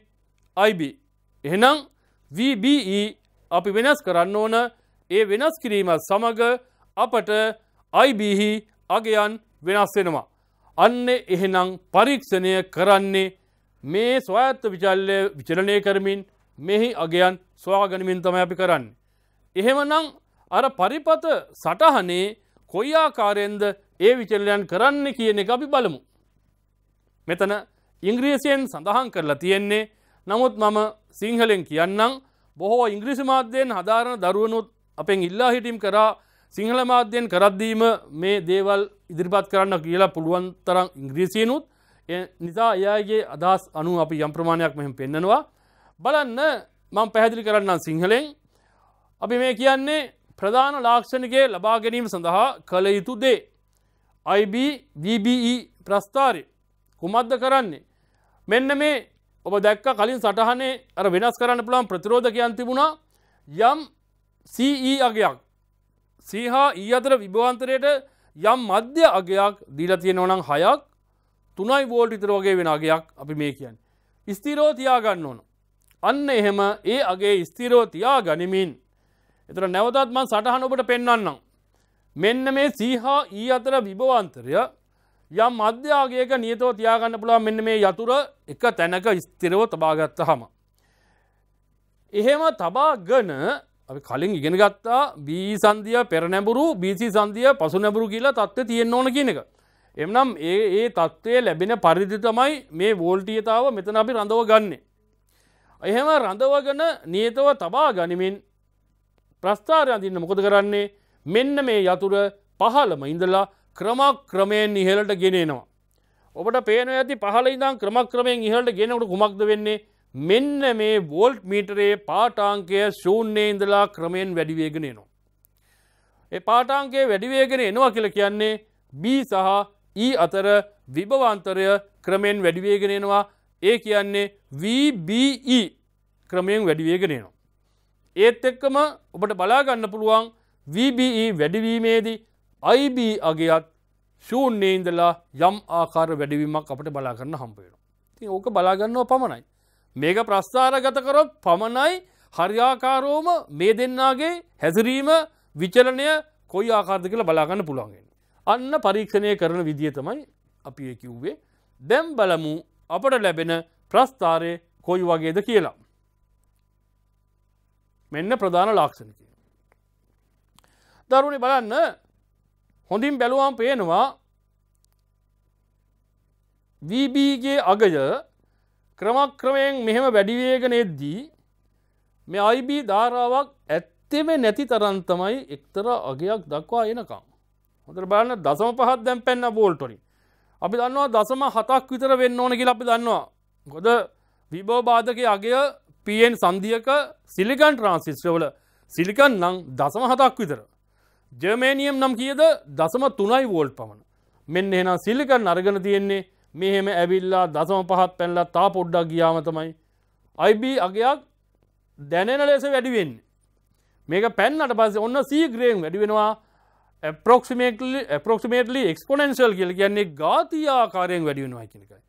IB එහෙනම් VBE අපි වෙනස් කරන්න ඕන ඒ වෙනස් කිරීමත් සමඟ අපට අයිබිහි e අගයන් වෙනස් වෙනවා. අන්න එහෙනම් පරීක්ෂණය කරන්නේ මේ ස්වයත්ත විචල්ලය විචලනය කරමින් මෙහි අගයන් ස්වාගනිමින් තම අපි කරන්න. එහෙමනම් අර පරිපත සටහනේ කොයි ආකාරයෙන්ද ඒ විචලයන් කරන්න කියන එක අපි බලමු. මෙතන ඉංග්‍රීසියෙන් සඳහන් කරලා තියෙන්නේ නමුත් මම සිංහලෙන් කියන්නම් බොහෝ ඉංග්‍රීසි මාධ්‍යයෙන් හදාරණ දරුවනුත් අපෙන් ඉල්ලා හිටිම් කරා සිංහල මාධ්‍යයෙන් කරද්දීම මේ දේවල් ඉදිරිපත් කරන්න කියලා පුළුවන් තරම් ඉංග්‍රීසියනුත් නිසා එයාගේ අදහස් අනු අපි යම්ප්‍රමාණයක් මෙහම පෙන්නනවා බලන්න මං පැහැදිලි කරන්න සිංහලෙන් අපි මේ කියන්නේ ප්‍රධාන ලාක්ෂණිකය ලබා ගැනීම සඳහා කළ යුතු දේ. IBDBE ප්‍රස්ථාරය කුමද්ද කරන්නේ. මෙන්න මේ ඔබ දැක්ක කලින් සටහනේ අර වෙනස් කරන්න පුළන් ප්‍රතිරෝධකයන් තිබුණා යම් CE අගයක් සීහා ඊ e අතර විභවන්තරයට යම් මධ්‍ය අගයක් දීලා තියෙනවනම් හයක් තුනයි වෝල්ට ඉතරෝගේ වෙන අගයක් අපි මේ කියන්න. ස්තිරෝ තියාගන්න ඕන. අන්න එහෙම ඒ අගේ ස්තිරෝ තියා ගනිමින් එතර නැවතත් මන් සටහන ඔබට පෙන්වන්නම්. මෙන්න මේ සීහා ඊ අතර විභවන්තරය යම් අධ්‍යයාගේක නියතව තියාගන්න පුළුවන් මෙන්න මේ යතුර එක තැනක ස්තිරව තබාගත්ත හම. එහෙම තබා ගන කලින් ඉගෙන ගත්තා බී සන්දිය පෙරනැඹුරු බීසි සන්දිය පසු නැබුරු කියලා තත්ව තියෙන් ඕන කියන එක. එමනම් ඒ ඒ තත්ත්වය ලැබෙන පරිදි තමයි මේ වෝල්ටියතාව මෙතන අපි රඳව ගන්නේ. එහෙම රඳවගන නියතව තබා ගනිමින් ප්‍රස්ථාරය අඳන්න මොකද කරන්නේ මෙන්න මේ යතුර පහළම ඉඳලා ක්‍රමක් ක්‍රමයෙන් ඉහලට ගෙනෙනවා. ඔබට පේන ඇති පහල ඉදම් ක්‍රමක්‍රමයෙන් ඉහලට ගෙනකට කුමක්ද වෙන්නේ මෙන්න මේ වෝල්ට් මීටරේ පාටාංකය ශූන්‍යය ඉඳලා ක්‍රමයෙන් වැඩිවේගෙනනවා. ඒ පාටාංකයේ වැඩිවේගෙන එනවා කියල කියන්නේ B සහ E අතර විභවන්තරය ක්‍රමයෙන් වැඩිවේගෙනනවා ඒ කියන්නේ VBE ක්‍රමයෙන් වැඩිවේගෙනනවා. ඒත් එක්කම ඔබට බලාගන්න පුළුවන් VBE වැඩිවීමේදී IB අගේත් ශූන්නේ ඉඳලා යම් ආකාර වැඩිවීමක් අපට බලාගන්න හම්පේෙන. ති ඕක බලාගන්නව පමණයි. මේක ප්‍රස්ථාරගත කරොත් පමණයි හරියාකාරෝම මේ දෙන්නාගේ හැසිරීම විචලනය කොයි ආකාර්ද කියලා බලාගන්න පුළුවන්ගෙන. අන්න පරීක්ෂණය කරන විදිිය තමයි අපි කිව්වේ දැම් බලමු අපට ලැබෙන ප්‍රස්ථාරය කොයි වගේද කියලා. මෙන්න ප්‍රධාන ලාක්ෂණක. දරුණි බලන්න හොඳින් බැලුවම් පේනවා වීබීගේ අගය ක්‍රමක්‍රමයෙන් මෙහෙම වැඩිවේගෙන එද්දී මේ අයිB ධාරාවක් ඇත්තෙම නැති තරන් තමයි එක්තර අගයක් දක්වා එනකම් හොඳට බලන්න දසම පහත් දැම් පැන්න බෝල්ටොනි අපි දන්නවා දසම හතක් විතර වෙන්න ඕන කියලා අපි දන්නවා ගොද විබෝබාධක අගය පන් සන්ධියක සිලිකන් ට්‍රන්සිස්ටවල සිලිකන් නං දසම හතක් විතර. ජර්මේනියම් නම් කියද දසම තුනයි වෝල්් පමණ. මෙන්න එනම් සිල්ලිකන් අරගෙන තියෙන්නේ මෙහෙම ඇවිල්ලා දසම පහත් පැල්ලා තා පොඩ්ඩක් ගියාමතමයි. අයිB අගයක් දැනෙන ලෙස වැඩිවෙන්න. මේක පැන්නට පස්ස ඔන්න සීග්‍රයෙන් වැඩිවෙනවා ප්‍රක්මේටලි එක්ස්පොනන්ශල් කියල කියන්නේ ගාතියාකාරයෙන් වැඩිවෙනවා කියනකයි.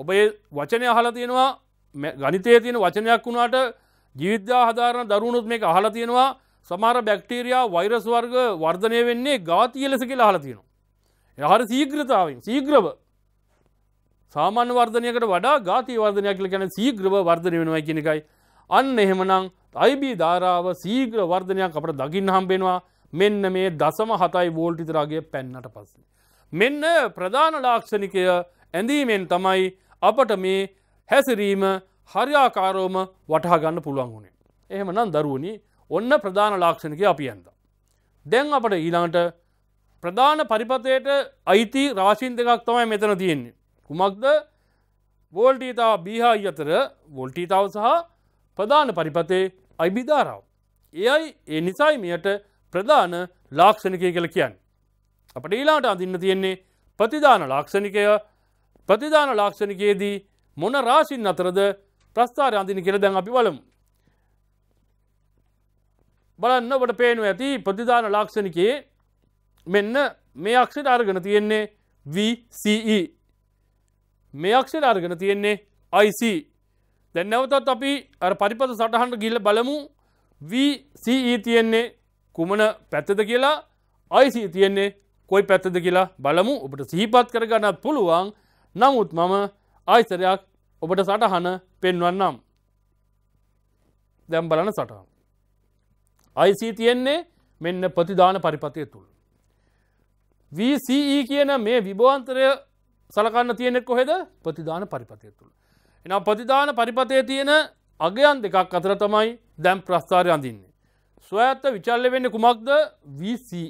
ඔබේ වචනය අහලා තියෙනවා ගනිතය තියෙන වචනයක් වුණාට ජීවිද්‍යා හදාරණ දරුණුත් මේක අහලා තියෙනවා සමහර බැක්ටීරයා වෛරස් වර්ග වර්ධනය වෙන්නේ ගාතිය ලෙස කියලා අහලා තියෙනවා. හරි සීග්‍රතාවෙන් සීග්‍රව සාමාන්‍ය වර්ධනයකට වඩා ගාතී වර්ධනයක් කියලා කියන්නේ සීග්‍රව වර්ධනය වෙනවා කියන එකයි. අන්න එහෙමනම් IB ධාරාව සීග්‍ර වර්ධනයක් අපට දකින්න හම්බෙනවා. මෙන්න මේ දසම 7යි වෝල්ට් විතර අගය පැන්නට පස්සේ. මෙන්න ප්‍රධාන ලාක්ෂණිකය ඇඳීමෙන් තමයි අපට මේ හැසිරීම හරියාකාරෝම වටහාගන්න පුළුවන් වුණේ. එහෙම නම් දරුවනි ඔන්න ප්‍රධාන ලාක්ෂණක අපි ඇන්ද. දැන් අපට ඊළඟට ප්‍රධාන පරිපතයට අයිති රාශීන් දෙකක් තමයි මෙතන තියෙන්නේ. කුමක්ද වෝල්ටීතාව බිහායි අතර වොල්ටීතාව සහ ප්‍රධාන පරිපතේ අයිබිධාරාව. එයයි ඒ නිසයි මෙයට ප්‍රධාන ලාක්ෂණකය කළ කියන්න. අපට ඊලාට අඳන්න තියෙන්නේ ප්‍රතිධාන ලාක්ෂණකය ප්‍රතිධාන ලාක්ෂණකයේදී මොන රාශින් අතරද ප්‍රස්ථාර අඳින කෙර දැන් අපි බලමු. බලන්න ඔබට පේනු ඇති ප්‍රතිධාන ලාක්ෂණකයේ මෙන්න මේ අක්ෂට අර්ගෙන තියෙන්නේ VCE මේ අක්ෂට අර්ගෙන තියෙන්නේ IC දැන් නැවතත් අපි අර පරිපත සටහන්ට ගිල්ල බලමු VCE තියෙන්නේ කුමන පැත්තද කියලා IC තියෙන්නේ කොයි පැත්තද කියලා බලමු ඔබට සහිපත් කරගන්නත් පුළුවන් නමුත් මම ආයිතරයක් ඔබට සටහන පෙන්වන්නම් දැම් බලන සටහන්. අයිසී තියෙන්නේ මෙන්න ප්‍රතිධාන පරිපතය තුළ. VCE කියන මේ විභවන්තරය සලකන්න තියෙනෙක් කොහෙද ප්‍රතිධාන පරිපතය තුළ. එනම් ප්‍රතිධාන පරිපතය තියෙන අගයන් දෙකක් අතර තමයි දැම් ප්‍රස්ථාරය අඳින්නේ. ස්වඇත්ත විචල්ල වෙන්න කුමක්ද VCE.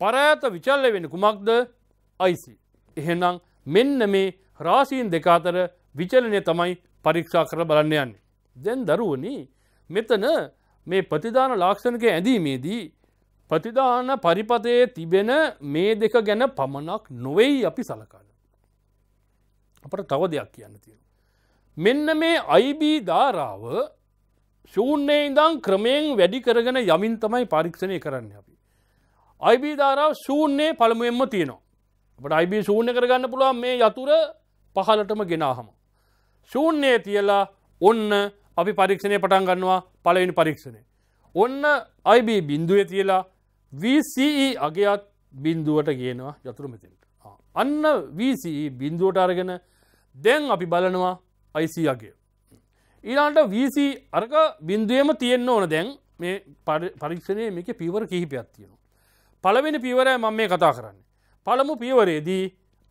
පරඇත විචල්ල වෙන කුමක්ද IC. එහෙනම් මෙන්න මේ රාශීන් දෙක අතර විචලනය තමයි පරීක්ෂා කර බලන්න යන්නේ. දැන් දරුවනි මෙතන මේ ප්‍රතිදාන ලාක්ෂණක ඇඳීමේදී ප්‍රතිදාන පරිපතයේ තිබෙන මේ දෙක ගැන පමණක් නොවෙයි අපි සලකාන. අපට තව දෙයක් කියන්න තියෙන. මෙන්න මේ අයිB ධාරාව ශූන්‍යයේ ඉඳං ක්‍රමයෙන් වැඩි කරගෙන යමින් තමයි පරීක්ෂණය කරන්න අපි. අයිB ධාරාව ශූන්‍යයේ පළමුුවෙන්ම තියෙනවා. අපට අයිB ශූන්‍ය කරගන්න පුළුවන් මේ යතුර පහලටම ගෙනාහම. ශූන්‍යයේ තියලා ඔන්න අපි පරීක්ෂණය පටන් ගන්නවා පළවෙනි පරීක්ෂණය. ඔන්න අයිB බින්දුවේ තියලා VCE අගයත් බින්දුවට ගේනවා යතුරු මෙතෙන්ට. අන්න VCE බින්දුවට අරගෙන දැන් අපි බලනවා IC අගය. ඊළාට VC අරක බින්දුවම තියෙන්න්න ඕන දැන් මේ පරීක්ෂණය මේක පීවර කිහිපයක් තියෙනවා. පළවෙනි පීවරය මම මේ කතා කරන්න. පළමු පීවරයේදී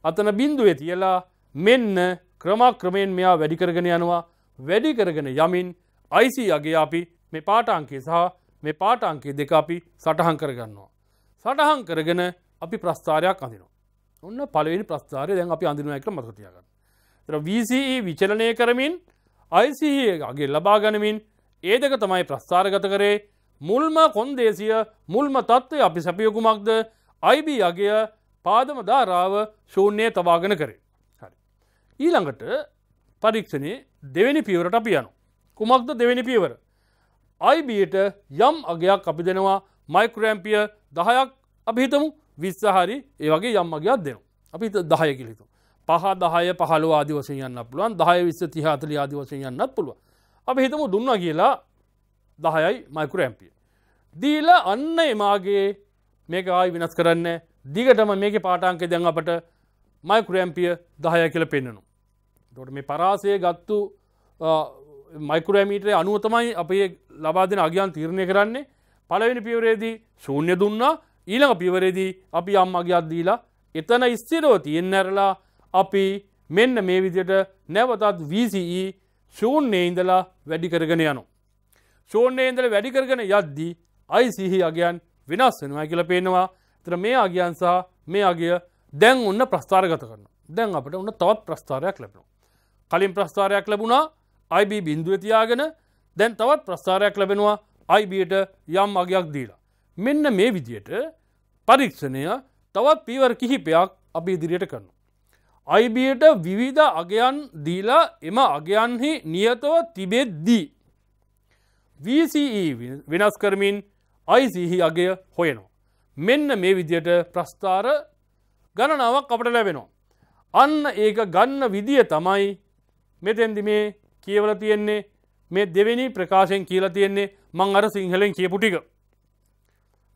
අතන බින්දුවේ තියලා මෙන්න ක්‍රමක්‍රමයෙන් මෙයා වැඩිකරගෙන යනවා වැඩිකරගෙන යමින් අයිසි අගේ අපි මේ පාටංකේ සහ මේ පාටංකේ දෙක අපි සටහන් කරගන්නවා. සටහන් කරගෙන අපි ප්‍රස්ථාරයක් අඳනවා. ඔන්න පලවෙනි ප්‍රස්ථාරය දැන් අපි අඳනුව එක මතකතියගන්න. වීසිE විචලනය කරමින් අයිසිහ e අගේ ලබාගනමින් ඒ දෙක තමයි ප්‍රස්ථාරගත කරේ මුල්ම කොන්දේසිය මුල්ම තත්ත්වය අපි සැපියකුමක්ද අයිබ අගේ පාදම ධාරාව ශූන්‍යය තවාගෙන කරේ. ඊළඟට පරීක්ෂණයේ දෙවැනි පියවරට අපි යනු. කුමක්ද දෙවැනි පියවර. අයිබට යම් අගයක් අපි දෙනවා මයිකරෑම්පිය දහයක් අපිහිතමු විස්සාහරි ඒ වගේ යම් අගයක් දෙනු. අපි දහය කිලිතු. පහ දහය පහළ ආදි වසය යන්න පුළුවන් දහය විස්ස තිහාතලි ආදි වසය යන්නත් පුළුව. අපි හිතමු දුන්න කියලා දහයයි මයිකරෑම්පිය. දීල අන්න එමාගේ මේක ආයි වෙනස් කරන්න දිගටම මේක පාටාංක දැන් අපට මයිකරෑම්පිය දහය කියල පෙන්න්නනු. ට මේ පරාසය ගත්තු මයිකුරෑමීටරය අනුව තමයි අපේ ලබා දෙන අගයන් තීරණය කරන්නේ පළවෙනි පිවරේදී ශූන්‍ය දුන්නා ඊළඟ පිවරේදී අපි අම් අගයක් දීලා එතන ස්තිරෝ තියෙන් ඇරලා අපි මෙන්න මේ විදියට නැවතත් වීසිE ශූන්‍යය ඉඳලා වැඩි කරගෙන යනු. ශූන්‍යය ඉඳල වැඩි කරගෙන යද්දී අයිසිහි e අගයන් වෙනස් වෙනවා කියල පේනවා තර මේ අගයන් සහ මේ අගය දැන් ඔන්න ප්‍රස්ථාරගත කරන දැන් අපට ඔන්න තවත් ප්‍රස්ථාරයක් ලැබෙනවා. කලින් ප්‍රස්ථාරයක් ලැබුණා අයිB බින්දුව තියාගෙන දැන් තවත් ප්‍රස්ථාරයක් ලැබෙනවා අයිBට යම් අගයක් දීලා. මෙන්න මේ විදියට පරීක්ෂණය තවත් පීවර කිහිපයක් අපි ඉදිරියට කරනු. අයිBට විවිධ අගයන් දීලා එම අගයන්හි නියතව තිබෙද්දී. VCE වෙනස් කරමින් අයිසිහි e අගය හොයනවා. මෙන්න මේ විදියට ප්‍රස්ථාර ගණනාවක් අපට ලැබෙනවා. අන්න ඒක ගන්න විදිය තමයි මෙතැන්දි මේ කියවල තියෙන්නේ මේ දෙවෙනි ප්‍රකාශයෙන් කියලා තියෙන්නේ මං අර සිංහලෙන් කියපු ටික.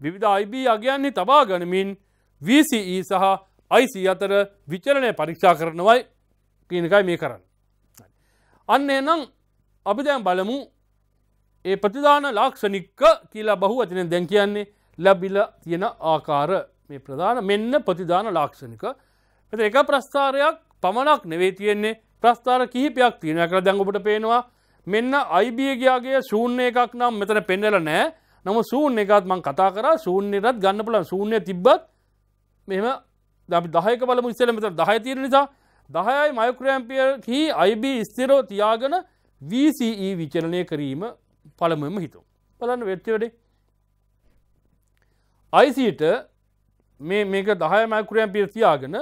විවිධ අයිB අගයන්නේ තබා ගනමින් VCE සහ IC අතර විචලනය පරීක්ෂා කරනවයි කියනකයි මේ කරන්න. අන්න එනම් අපි දැන් බලමු ඒ ප්‍රතිදාන ලාක්ෂණික්ක කියලා බහු වචනෙන් දැන් කියන්නේ ලැබිල තියෙන ආකාර මේ ප්‍රධාන මෙන්න ප්‍රතිදාන ලාක්ෂණික. එත එක ප්‍රස්ථාරයක් පමණක් නෙවෙයි තියෙන්නේ ප්‍රස්ථාර කිහිපයක් තියෙන කළ දැන් ඔබට පේනවා මෙන්න අයිබියගයාගේ සූන්‍ය එකක් නම් මෙතන පෙන්නල නෑ නම සූන් එකත් මං කතා කර සූන්‍යයටත් ගන්න පුලන් සූන්‍ය තිබ්බත් මෙම දැි දහයක බල මුස්සල මෙත දහය තීර නිසා දහයයි මයකරෑම්පියර් හි අයිB ස්තිරෝ තියාගෙන VCE විචරණය කිරීම පළමුම හිතු. බලන්න වෙච්චවඩේ අයිසිට මේ මේක දහය මයකුරෑම්පියර් තියාගෙන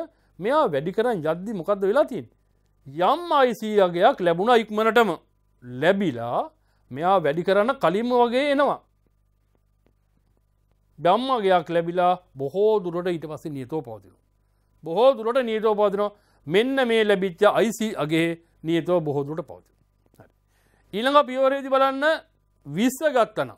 මෙයා වැඩි කරන්න යද්දි මොකක්ද වෙලා තින් යම් අයිසී අගයක් ලැබුණ ඉක්මනටම ලැබිලා මෙයා වැඩි කරන්න කලින්ම වගේ එනවා. ගම්මගයක් ලැබිලා බොහෝ දුරට ඊට පස්සේ නියතෝ පවතින. බොහෝ දුරට නියතෝ පවතින මෙන්න මේ ලැබිච්ච අයිසී අගේ නියතෝ බොහෝ දුරට පවතින. ඊළඟ පියවරේදි බලන්න විස්ස ගත්තනම්.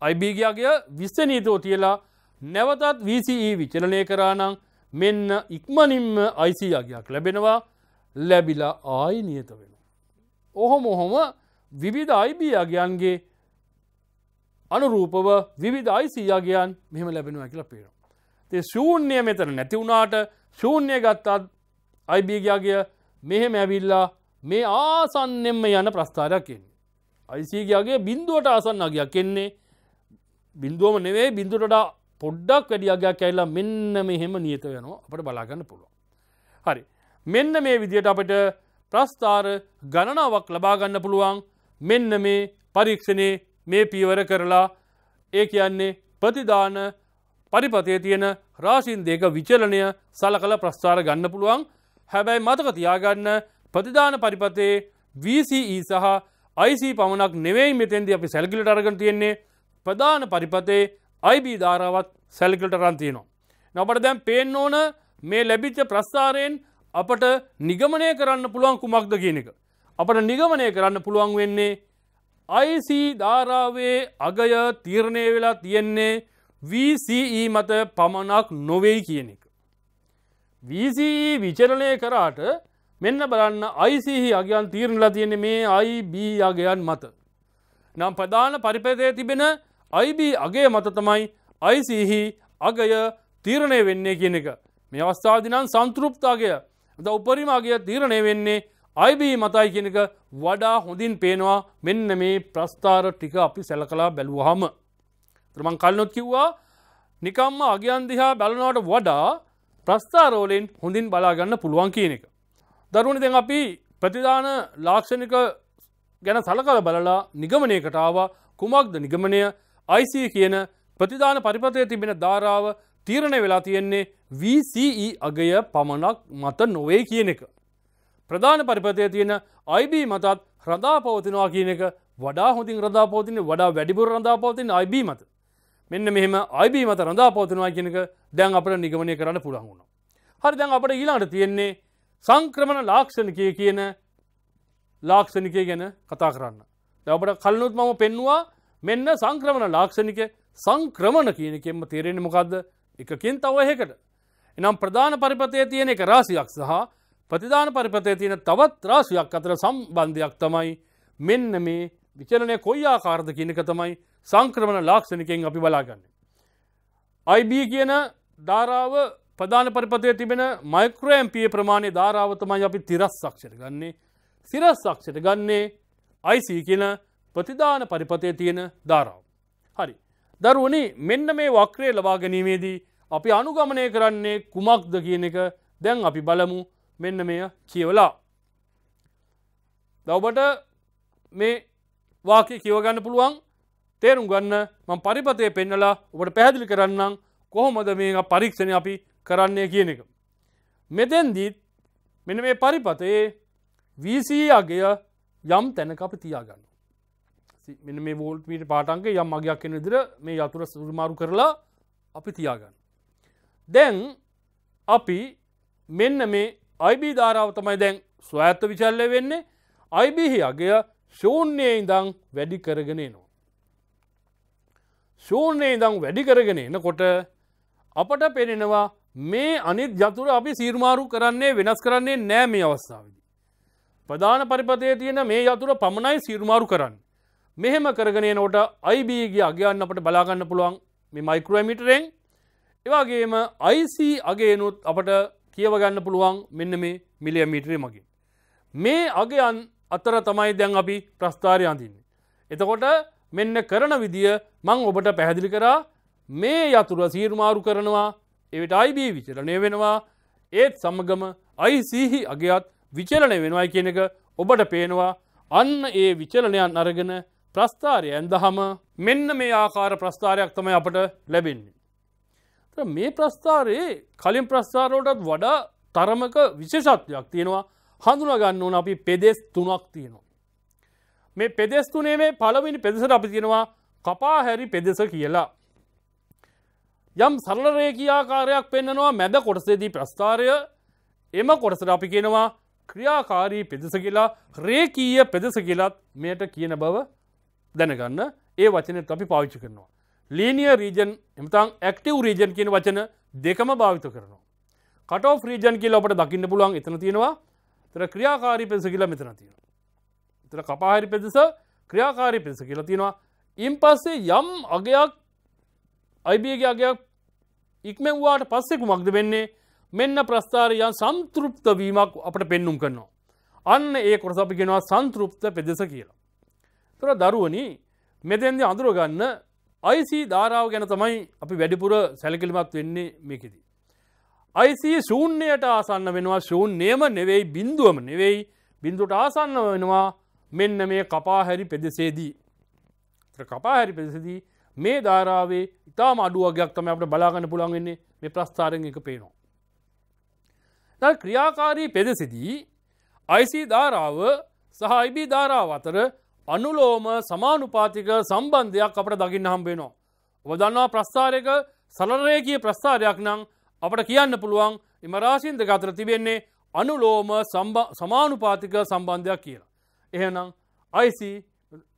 අයිබීගයාගේ විස්ස නීතෝ තියලා නැවතත් වීCE විචලනය කරානම් මෙන්න ඉක්මනින්ම අයිසියාගයක් e ලැබෙනවා ලැබිලා ආයි නියත වෙන. ඔහොම ඔහොම විවිධ අයිබියගයන්ගේ අනුරූපව විවිධ අයිසියගයන් මෙහම ලැබෙනවා කියලා පේන. තේ ශූන්‍ය මෙතන නැති වුණාට ශූන්‍ය ගත්තාත් අයිබියගයාගේ මෙහෙම ඇවිල්ලා මේ ආසන්නෙම්ම යන ප්‍රස්ථාරයක් කියන්නේ. අයිසීගයාගේ බින්දුවට ආසන්න අගයක් කෙන්නේ බින්දුවම නෙවේ බිඳුටට පොඩ්ඩක් වැඩියගයක් ඇල්ලා මෙන්න මෙහෙම නියත වෙනවා අපට බලාගන්න පුළුවන්. හරි මෙන්න මේ විදියට අපට ප්‍රස්ථාර ගණනාවක් ලබාගන්න පුළුවන් මෙන්න මේ පරීක්ෂණයේ මේ පීවර කරලා ඒ කියන්නේ ප්‍රතිදාන පරිපතය තියෙන රාශීන් දෙක විචලනය සලකල ප්‍රස්ථාර ගන්න පුළුවන් හැබැයි මතක තියාගන්න ප්‍රතිදාන පරිපතේ VCE සහ IC පමණක් නෙවෙයි මෙතෙන්දී අපි සැල්කිලට අරගෙන තියෙන්නේ ප්‍රධාන පරිපතේ IB ධාරාවත් සැල්කිලට අරන් තියෙනවා. අපට දැන් පේන්න ඕන මේ ලැබිච්ච ප්‍රස්ථාරයෙන් අපට නිගමනය කරන්න පුළුවන් කුමක්ද කියන එක. අපට නිගමනය කරන්න පුළුවන් වෙන්නේ IC ධාරාවේ අගය තීරණය වෙලා තියෙන්නේ VCE මත පමණක් නොවෙයි කියන එක. VCE විචරණය කරාට මෙන්න බලන්න ICහි e අගයන් තීරණලා තියෙන මේ IB අගයන් මත. නම් ප්‍රධාන පරිපතය තිබෙන IB අගේ මත තමයි ICහි e අගය තීරණය වෙන්නේ කියන එක. මේ අවස්ථාදිනන් සංතෘප්තාගය උපරිමාගේ තීරණය වෙන්නේ අයිබ මතයි කෙනක වඩා හොඳින් පේනවා මෙන්න මේ ප්‍රස්ථාර ටික අපි සැල කලා බැලුවහම. ත්‍රමං කල්නොත් කිව්වා නිකම්ම අග්‍යන්දිහා බැලනවට වඩා ප්‍රස්ථාරෝලෙන් හොඳින් බලාගන්න පුළුවන් කියන එක. දරුණ දෙ අපි ප්‍රතිධාන ලාක්ෂණික ගැන සලකල බලලා නිගමනයකටාව කුමක්ද නිගමනය අයිසී කියන ප්‍රතිධාන පරිපතය තිබෙන ධාරාව තීරණය වෙලා තියෙන්නේ VCE අගය පමණක් මත නොවේ කියන එක. ප්‍රධාන පරිපතය තියෙන IB මතත් රදා පවතිනවා කියන එක වඩා හොඳින් රදා පවතින වඩා වැඩිපුර රදා පවතින IB මත. මෙන්න මෙහෙම IB මත රදා පවතිනවා කියන එක දැන් අපට නිගමනය කරන්න පුළුවන් වුණා. හරි දැන් අපට ඊළඟට තියෙන්නේ සංක්‍රමණ ලාක්ෂණිකය කියන ලාක්ෂණිකය ගැන කතා කරන්න. දැන් අපට කලිනුත් මම පෙන්නවා මෙන්න සංක්‍රමණ ලාක්ෂණික සංක්‍රමණ කියන එකෙන්ම තේරෙන්නේ මොකද්ද? එකකින් තව එහෙකට. එනම් ප්‍රධාන පරිපතය තියෙන එක රාසියක් සහ ප්‍රතිධාන පරිපතය තියෙන තවත් රාසියක් අතර සම්බන්ධයක් තමයි මෙන්න මේ විචලනය කොයි ආකාරද කියනක තමයි සංක්‍රමණ ලාක්ෂණිකෙන් අපි බලාගන්න. IB කියන ධාරාව ප්‍රධාන පරිපතය තිබෙන මයික්‍රෝම්පිය ප්‍රමාණය ධාරාව තමයි අපි තිරස් සක්ෂයට ගන්නේ සිරස් සක්ෂයට ගන්නේ IC කියන ප්‍රතිධාන පරිපතය තියෙන ධාරාව. හරි. දරුවනි මෙන්න මේ වක්‍රය ලබා ගැනීමේදී අපි අනුගමනය කරන්නේ කුමක්ද කියන එක දැන් අපි බලමු මෙන්න මෙය කියවලා. දවබට මේ වාකය කියවගන්න පුළුවන් තේරුම් ගන්න මං පරිපතය පෙන්නලා ඔබට පැහැදිලි කරන්නම් කොහොමද මේ පරීක්ෂණ අපි කරන්නේ කියන එක. මෙතැන්දීත් මෙන මේ පරිපතයේ වීසී අගය යම් තැනක අපි තියාගන්න. මෙ මේ වෝල්ට් මීට පාටන්ගේ යම් අගයක් එන විදිර මේ යතුර සුරුමාරු කරලා අපි තියාගන්න. දැන් අපි මෙන්න මේ අයිB ධාරාව තමයි දැන් ස්වඇත්ත විචල්ලය වෙන්නේ අයිBහි අගය ශූන්‍යය ඉඳං වැඩි කරගෙන නවා. ශූන්‍යය ඉඳං වැඩි කරගෙන එනකොට අපට පෙනෙනවා මේ අනිත් ජතුර අපි සීර්මාරු කරන්නේ වෙනස් කරන්නේ නෑ මේ අවස්ථාවද. ප්‍රධාන පරිපතය තියෙන මේ යතුර පමණයි සීර්මාරු කරන්න. මෙහෙම කරගෙන නොට අයිබගේ අගයන්න අපට බලාගන්න පුළුවන් මේ මයිකරමිටරෙන් එවාගේම අයිසි අගේනුත් අපට කියවගන්න පුළුවන් මෙන්න මේ මිලිය මීටරේ මගින්. මේ අගයන් අතර තමයි දැන් අපි ප්‍රස්ථාරය අඳන්නේ. එතකොට මෙන්න කරන විදිය මං ඔබට පැහැදිලි කරා මේ යතුර සීර්මාරු කරනවා එවිට අයිB විචරණය වෙනවා ඒත් සමගම අයිසිහි අගයත් විචලනය වෙනවායි කියන එක ඔබට පේනවා අන්න ඒ විචලනයන් අරගෙන ප්‍රස්ථාරය ඇන්දහම මෙන්න මේ ආකාර ප්‍රස්ථාරයක් තමයි අපට ලැබෙන්නේ. මේ ප්‍රස්ථාරයේ කලින් ප්‍රස්ථාරෝටත් වඩා තරමක විශේෂත්වයක් තියෙනවා හඳුනගන්න ඕන අපි පෙදෙස් තුනක් තියෙනවා. මේ පෙදෙස් තුනේ මේ පළවෙනි පෙදෙසට අපි තියෙනවා කපා හැරි පෙදෙස කියලා. යම් සරල රේකියාකාරයක් පෙන්නනවා මැද කොටසේදී ප්‍රස්ථාරය එම කොටසට අපි කියනවා ක්‍රියාකාරී පෙදෙස කියලා රේකීය පෙදෙස කියලත් මෙයට කියන බව දැනගන්න ඒ වචනත් අපි පාවිච්චි කරනවා. ලීනිය රීජන් එමතං ඇක්ටව් රීජන් කියන වචන දෙකම භාවිත කරනවා. කටෝ ්‍රීජන් කියල අපට දකින්න පුළුවන් එතන තියෙනවා තර ක්‍රියාකාරී පෙස කියලා මෙතන තියෙන. තර කපාහරි පෙදෙස ක්‍රියාකාරී පෙස කියලා තියෙනවා ඉම් පස්සේ යම් අගයක් අයිබියගේ අගයක් ඉක්මෙව්වාට පස්සෙකු මක්ද වෙන්නේ මෙන්න ප්‍රස්ථාරයන් සම්තෘප්ත වීමක් අපට පෙන්නුම් කරනවා. අන්න ඒ කොරස අපි කෙනවා සන්තෘප්ත පෙදෙස කියලා. තොර දරුවනි මෙතෙන්ද අඳුරගන්න IC ධාරාව ගැන තමයි අපි වැඩිපුර සැලකිලිමත් වෙන්නේ මේකෙදි. IC ශූන්‍යයට ආසන්න වෙනවා ශූන්‍යම නෙවෙයි බින්දුවම නෙවෙයි බින්දුට ආසන්න වෙනවා මෙන්න මේ කපාහැරි පෙදෙසේදී. කපාහැරි පෙදෙසදී මේ ධාරාවේ ඉතාම අඩුවගයක් තම අපට බලාගන්න පුළන් වෙන්නේ මේ ප්‍රස්ථාරෙන් එක පේනවා. ද ක්‍රියාකාරී පෙදෙසිදී IC ධාරාව සහ IB ධාරාව අතර අනුලෝම සමානුපාතික සම්බන්ධයක් අපට දකින්න හම්බේනවා. ඔබදන්නවා ප්‍රස්ථාරයක සලරේකී ප්‍රස්ථාරයක් නං අපට කියන්න පුළුවන් ඉමරාශීන් දෙක අතර තිබෙන්නේ අනුලෝම සමානුපාතික සම්බන්ධයක් කියලා. එහෙනම් අයිC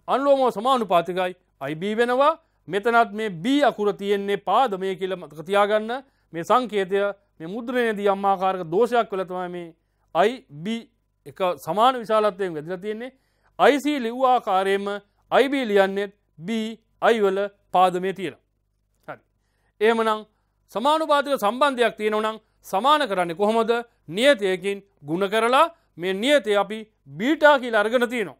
අනුලෝමෝ සමානුපාතිකයි අයිB වෙනවා මෙතනත් මේ B අකුර තියෙන්නේ පාදමය කියල මතක තියාගන්න මේ සංකේතය මේ මුද්‍රණයේදී අම්මාකාරක දෝෂයක් වෙල තමයි මේ අයිB එක සමාන විශාලත්වයෙන් වැදිලා තියෙන්නේ අයිC ලිව්වාකාරයෙන්ම අයිB ලියන්නෙත් B අයිවල පාදමය තියෙන. හරි. ඒමනං සමානුපාතික සම්බන්ධයක් තියෙනවනම් සමාන කරන්නේ කොහොමද නියතයකින් ගුණ කරලා මේ නියතය අපි බීටා කියල අර්ගෙන තියනවා.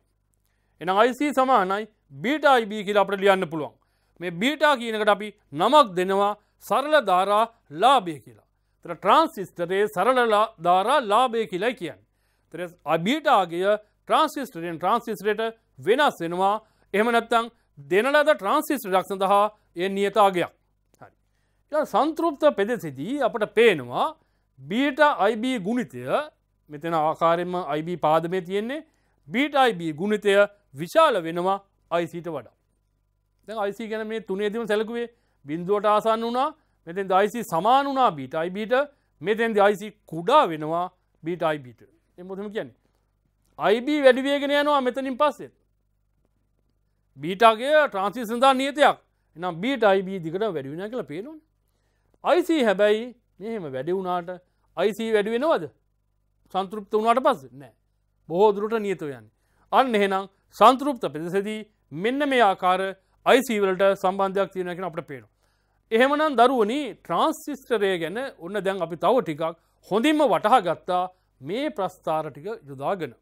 එන අයිC සමානයි බීටයිB කියල අපට ලියන්න පුළුවන්. මේ බීටා කියනකට අපි නමක් දෙනවා සරල ධාරා ලාබය කියලා. තර ට්‍රන්සිිස්ටරේ සරලලා ධාරා ලාබය කියලයි කියන්න. තෙ අබීටාගේ ට්‍රන්සිස්ටරෙන් ට්‍රන්සිස්ටට වෙනස් වෙනවා එහම නැත්තං දෙන ලද ට්‍රන්සිස්ටඩක් සඳහා එය නියතාගයක් හරි සන්තෘප්ත පෙදෙසිදී අපට පේනවා බීට අයිB ගුණිතය මෙතන ආකාරෙන්ම අයිB පාදමය තියෙන්නේ බීට අයිB ගුණිතය විශාල වෙනවා අයිසිට වඩා දැන් අයිසි ගැන මේ තුනේදම සැලකුවේ බින්දුවට ආසන්න වුණා මෙතෙන් දයිසි සමාන වුණා බීට අයිබීට මෙතෙන්ද අයිසි කුඩා වෙනවා බීට අයිබීට එ මොහම කියන්නේ අයිB වැඩිවේගෙන යනවා මෙතනින් පස්සෙත් බීටගේ ට්‍රන්සි සඳහා නියතයක් එනම් බීට අයිB දිකට වැඩිවෙන කියලා පේනුන් අයිC හැබැයි මෙහෙම වැඩි වුණාට අයිC වැඩිවෙනවද සංතෘප්ත වුණට පස්ස නෑ බොහෝ දුරට නියතව යන්න අන්න එහෙනම් සංතෘප්ත පෙදසදී මෙන්න මේ ආකාර අයිසීවලට සම්බන්ධයක් තියෙනකෙන අපට පේනු. එහෙමනම් දරුවනි ට්‍රන්ස්සිිස්ටරය ගැන ඔන්න දැන් අපි තව ටිකක් හොඳින්ම වටහා ගත්තා මේ ප්‍රස්ථාර ටික යුදාගෙන.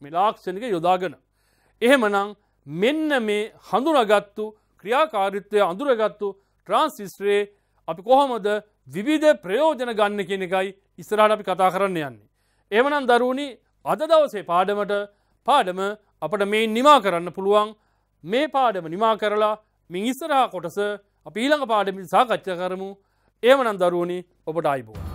මේ ලාක්ෂණික යොදාගෙන. එහෙමනම් මෙන්න මේ හඳුනගත්තු ක්‍රියාකාරිත්වය අඳුරගත්තු ට්‍රාන්සිස්ට්‍රේ අපි කොහොමද විවිධ ප්‍රයෝජන ගන්න කියන එකයි ඉස්සරහට අපි කතා කරන්න යන්නේ. එමනම් දරුණි අද දවසේ පාඩමට පාඩම අපට මේ නිමා කරන්න පුළුවන් මේ පාඩම නිමා කරලා මින් ඉස්සරහා කොටස අප ඊළඟ පාඩමින් සාකච්ඡා කරමු ඒමනම් දරුවනි ඔබට අයිබෝ.